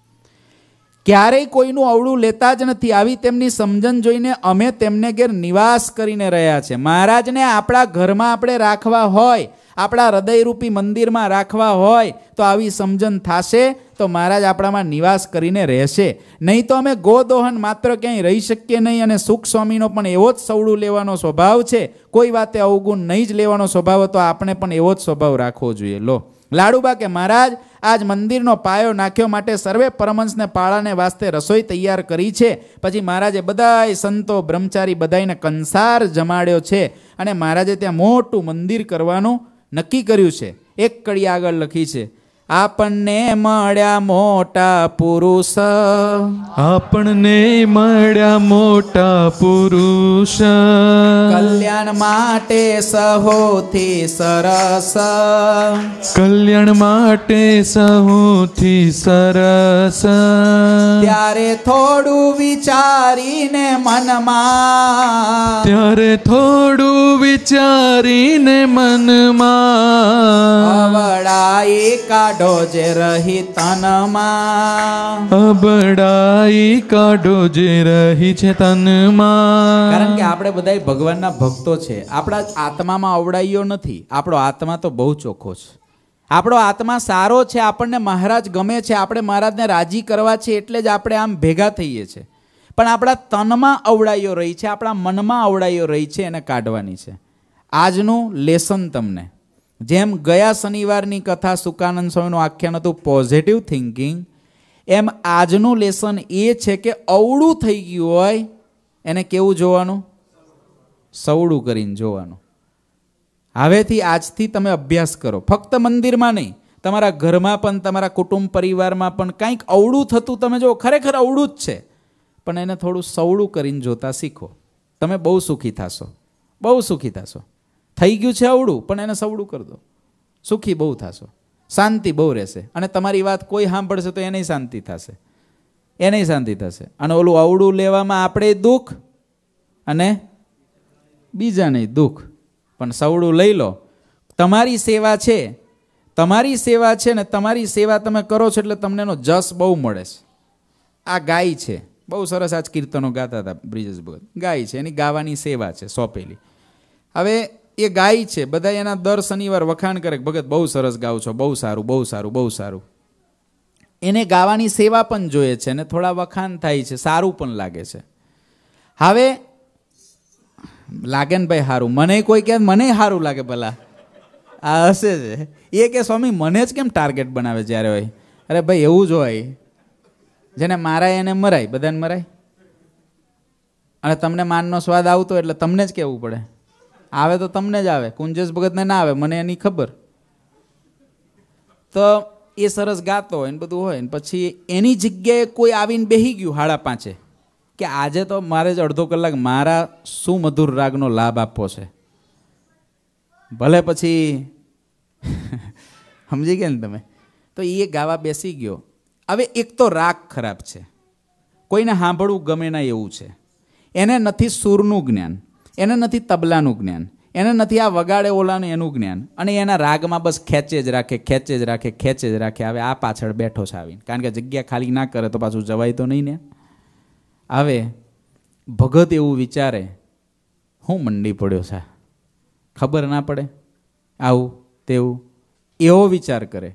ક્યારેય કોઈનું અવળું લેતા જ નથી આવી તેમની સમજણ જોઈને અમે તેમને ઘેર નિવાસ કરીને રહ્યા છે મહારાજને આપણા ઘરમાં આપણે રાખવા હોય આપણા હૃદયરૂપી મંદિરમાં રાખવા હોય તો આવી સમજણ થશે તો મહારાજ આપણામાં નિવાસ કરીને રહેશે નહીં તો અમે ગોદોહન માત્ર ક્યાંય રહી શકીએ નહીં અને સુખ સ્વામીનો પણ એવો જ સવડું લેવાનો સ્વભાવ છે કોઈ વાતે અવગુણ નહીં જ લેવાનો સ્વભાવ હતો આપણે પણ એવો જ સ્વભાવ રાખવો જોઈએ લો લાડુબા કે મહારાજ આજ મંદિરનો પાયો નાખ્યો માટે સર્વે પરમંશને પાળાને વાસ્તે રસોઈ તૈયાર કરી છે પછી મહારાજે બધાય સંતો બ્રહ્મચારી બધાયને કંસાર જમાડ્યો છે અને મહારાજે ત્યાં મોટું મંદિર કરવાનું નક્કી કર્યું છે એક કડી આગળ લખી છે आपणने मढ्या मोठा पुरुष आपणने मढ्या मोठा पुरुष कल्याण माटे स होती सरस कल्याण माटे स होती सरस त्यारे थोडू विचारीने मनमा त्यारे थोडू विचारीने मनमा आवळा एक કાઢો જે રહી તનમાં અબડાઈ કાઢો જે રહી છે તનમાં કારણ કે આપણે બધા ભગવાનના ભક્તો છે આપણા આત્મામાં અવડાઈયો નથી આપણો આત્મા તો બહુ ચોખ્ખો છે આપણો આત્મા સારો છે આપણને મહારાજ ગમે છે આપણે મહારાજને રાજી કરવા છે એટલે જ આપણે આમ ભેગા થઈએ છીએ પણ આપણા તનમાં અવડાયો રહી છે આપણા મનમાં અવડાયો રહી છે એને કાઢવાની છે આજનું લેસન તમને જેમ ગયા શનિવારની કથા સુકાનંદ સ્વામીનું આખ્યાન હતું પોઝિટિવ થિંકિંગ એમ આજનું લેસન એ છે કે અવળું થઈ ગયું હોય એને કેવું જોવાનું સવડું કરીને જોવાનું હવેથી આજથી તમે અભ્યાસ કરો ફક્ત મંદિરમાં નહીં તમારા ઘરમાં પણ તમારા કુટુંબ પરિવારમાં પણ કંઈક અવળું થતું તમે જો ખરેખર અવળું જ છે પણ એને થોડું સવડું કરીને જોતા શીખો તમે બહુ સુખી થશો બહુ સુખી થશો થઈ ગયું છે અવળું પણ એને સવડું કરી દો સુખી બહુ થશો શાંતિ બહુ રહેશે અને તમારી વાત કોઈ સાંભળશે તો એને શાંતિ થશે એને શાંતિ થશે અને ઓલું અવળું લેવામાં આપણે દુઃખ અને બીજાને દુઃખ પણ સવડું લઈ લો તમારી સેવા છે તમારી સેવા છે ને તમારી સેવા તમે કરો છો એટલે તમને એનો જસ બહુ મળે છે આ ગાય છે બહુ સરસ આજ કીર્તનો ગાતા હતા બ્રિજેશ ભગત ગાય છે એની ગાવાની સેવા છે સોંપેલી હવે એ ગાય છે બધા એના દર શનિવાર વખાણ કરે ભગત બહુ સરસ ગાવ છો બહુ સારું બહુ સારું બહુ સારું એને ગાવાની સેવા પણ જોઈએ છે અને થોડા વખાણ થાય છે સારું પણ લાગે છે હવે લાગે ને ભાઈ સારું મને કોઈ કે મને સારું લાગે ભલા આ હશે છે એ કે સ્વામી મને જ કેમ ટાર્ગેટ બનાવે જ્યારે હોય અરે ભાઈ એવું જ હોય જેને મારાય એને મરાય બધાને મરાય અને તમને માનનો સ્વાદ આવતો એટલે તમને જ કહેવું પડે આવે તો તમને જ આવે કુંજસ ભગતને ના આવે મને એની ખબર તો એ સરસ ગાતો હોય ને બધું હોય ને પછી એની જગ્યાએ કોઈ આવીને બેહી ગયું હાડા પાંચે કે આજે તો મારે જ અડધો કલાક મારા શું મધુર રાગનો લાભ આપવો છે ભલે પછી સમજી ગયા ને તમે તો એ ગાવા બેસી ગયો હવે એક તો રાગ ખરાબ છે કોઈને સાંભળવું ગમે ના એવું છે એને નથી સૂરનું જ્ઞાન એને નથી તબલાનું જ્ઞાન એને નથી આ વગાડે ઓલાનું એનું જ્ઞાન અને એના રાગમાં બસ ખેંચે જ રાખે ખેંચે જ રાખે ખેંચે જ રાખે હવે આ પાછળ બેઠો છે આવીને કારણ કે જગ્યા ખાલી ના કરે તો પાછું જવાય તો નહીં ને હવે ભગત એવું વિચારે હું મંડી પડ્યો છે ખબર ના પડે આવું તેવું એવો વિચાર કરે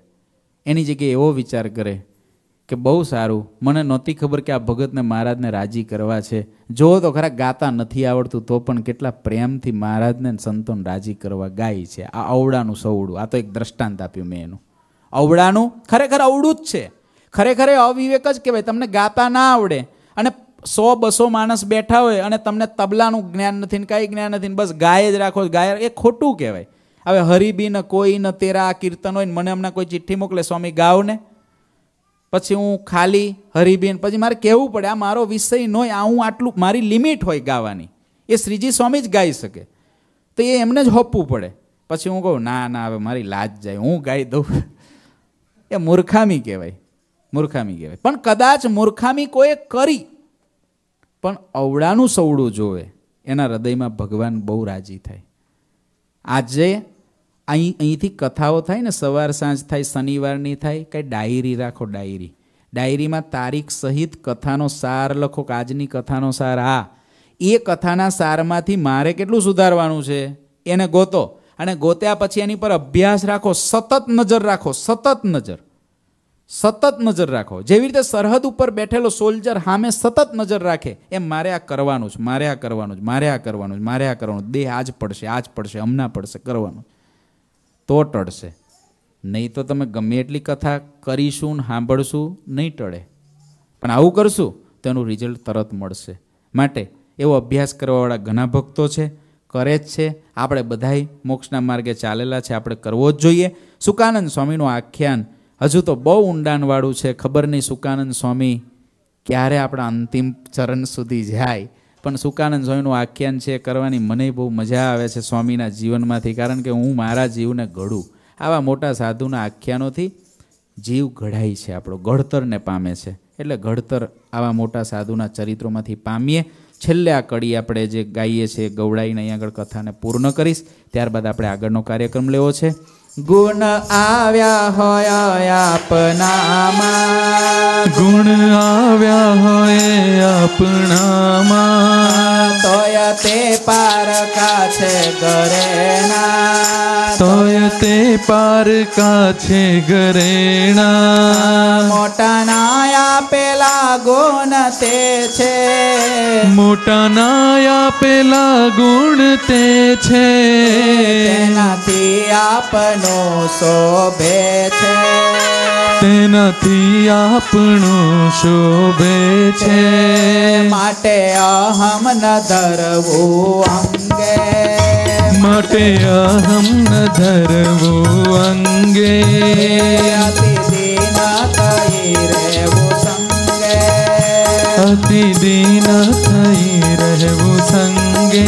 એની જગ્યાએ એવો વિચાર કરે કે બહુ સારું મને નહોતી ખબર કે આ ભગતને મહારાજને રાજી કરવા છે જો તો ખરા ગાતા નથી આવડતું તો પણ કેટલા પ્રેમથી મહારાજને સંતોન રાજી કરવા ગાય છે આ અવડાનું સવડું આ તો એક દ્રષ્ટાંત આપ્યું મેં એનું અવડાનું ખરેખર અવડું જ છે ખરેખર એ અવિવેક જ કહેવાય તમને ગાતા ના આવડે અને સો બસો માણસ બેઠા હોય અને તમને તબલાનું જ્ઞાન નથી ને કાંઈ જ્ઞાન નથી બસ ગાય જ રાખો ગાય એ ખોટું કહેવાય હવે હરિબી ન કોઈ ન તેરા આ કીર્તન હોય ને મને હમણાં કોઈ ચિઠ્ઠી મોકલે સ્વામી ગાવ ને પછી હું ખાલી હરિબેન પછી મારે કહેવું પડે આ મારો વિષય ન હોય આ હું આટલું મારી લિમિટ હોય ગાવાની એ શ્રીજી સ્વામી જ ગાઈ શકે તો એ એમને જ હોપવું પડે પછી હું કહું ના ના હવે મારી લાજ જાય હું ગાઈ દઉં એ મૂર્ખામી કહેવાય મૂર્ખામી કહેવાય પણ કદાચ મૂર્ખામી કોઈએ કરી પણ અવળાનું સવડું જોવે એના હૃદયમાં ભગવાન બહુ રાજી થાય આજે અહીં અહીંથી કથાઓ થાય ને સવાર સાંજ થાય શનિવારની થાય કંઈ ડાયરી રાખો ડાયરી ડાયરીમાં તારીખ સહિત કથાનો સાર લખો કે આજની કથાનો સાર આ એ કથાના સારમાંથી મારે કેટલું સુધારવાનું છે એને ગોતો અને ગોત્યા પછી એની પર અભ્યાસ રાખો સતત નજર રાખો સતત નજર સતત નજર રાખો જેવી રીતે સરહદ ઉપર બેઠેલો સોલ્જર સામે સતત નજર રાખે એમ મારે આ કરવાનું જ મારે આ કરવાનું જ મારે આ કરવાનું જ મારે આ કરવાનું દેહ આજ પડશે આજ પડશે હમણાં પડશે કરવાનું તો ટળશે નહીં તો તમે ગમે એટલી કથા કરીશું ને સાંભળશું નહીં ટળે પણ આવું કરશું તો એનું રિઝલ્ટ તરત મળશે માટે એવો અભ્યાસ કરવાવાળા ઘણા ભક્તો છે કરે જ છે આપણે બધાય મોક્ષના માર્ગે ચાલેલા છે આપણે કરવો જ જોઈએ સુકાનંદ સ્વામીનું આખ્યાન હજુ તો બહુ ઊંડાણવાળું છે ખબર નહીં સુકાનંદ સ્વામી ક્યારે આપણા અંતિમ ચરણ સુધી જાય પણ સુકાનંદ સ્વામીનું આખ્યાન છે કરવાની મને બહુ મજા આવે છે સ્વામીના જીવનમાંથી કારણ કે હું મારા જીવને ઘડું આવા મોટા સાધુના આખ્યાનોથી જીવ ઘડાય છે આપણો ઘડતરને પામે છે એટલે ઘડતર આવા મોટા સાધુના ચરિત્રોમાંથી પામીએ છેલ્લે આ કડી આપણે જે ગાઈએ છીએ ગવડાઈને અહીં આગળ કથાને પૂર્ણ કરીશ ત્યારબાદ આપણે આગળનો કાર્યક્રમ લેવો છે ગુણ આવ્યા હોય આપનામાં ગુણ આવ્યા હોય આપણામાં તો તે પારકા છે ઘરેણા તોય તે પારકા છે ઘરેણા મોટા નાયા પેલા ગુણ તે છે મોટા નાયા પેલા ગુણ તે છે તેનાથી આપનો શોભે છે તેનાથી આપણું શોભે છે માટે અહમ ન ધરવો અંગે માટે અહમ ન ધરવો અંગે અતિ દિન થઈ રહેવું સંગે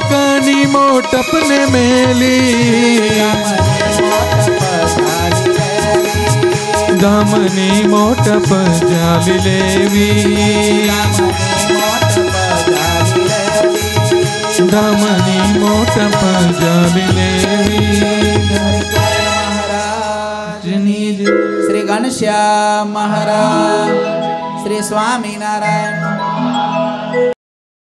कानी मोटप ने मेली दामनी मोटप जाली लेवी दामनी मोटप जाली लेवी श्री घनश्याम महाराज श्री स्वामी नारायण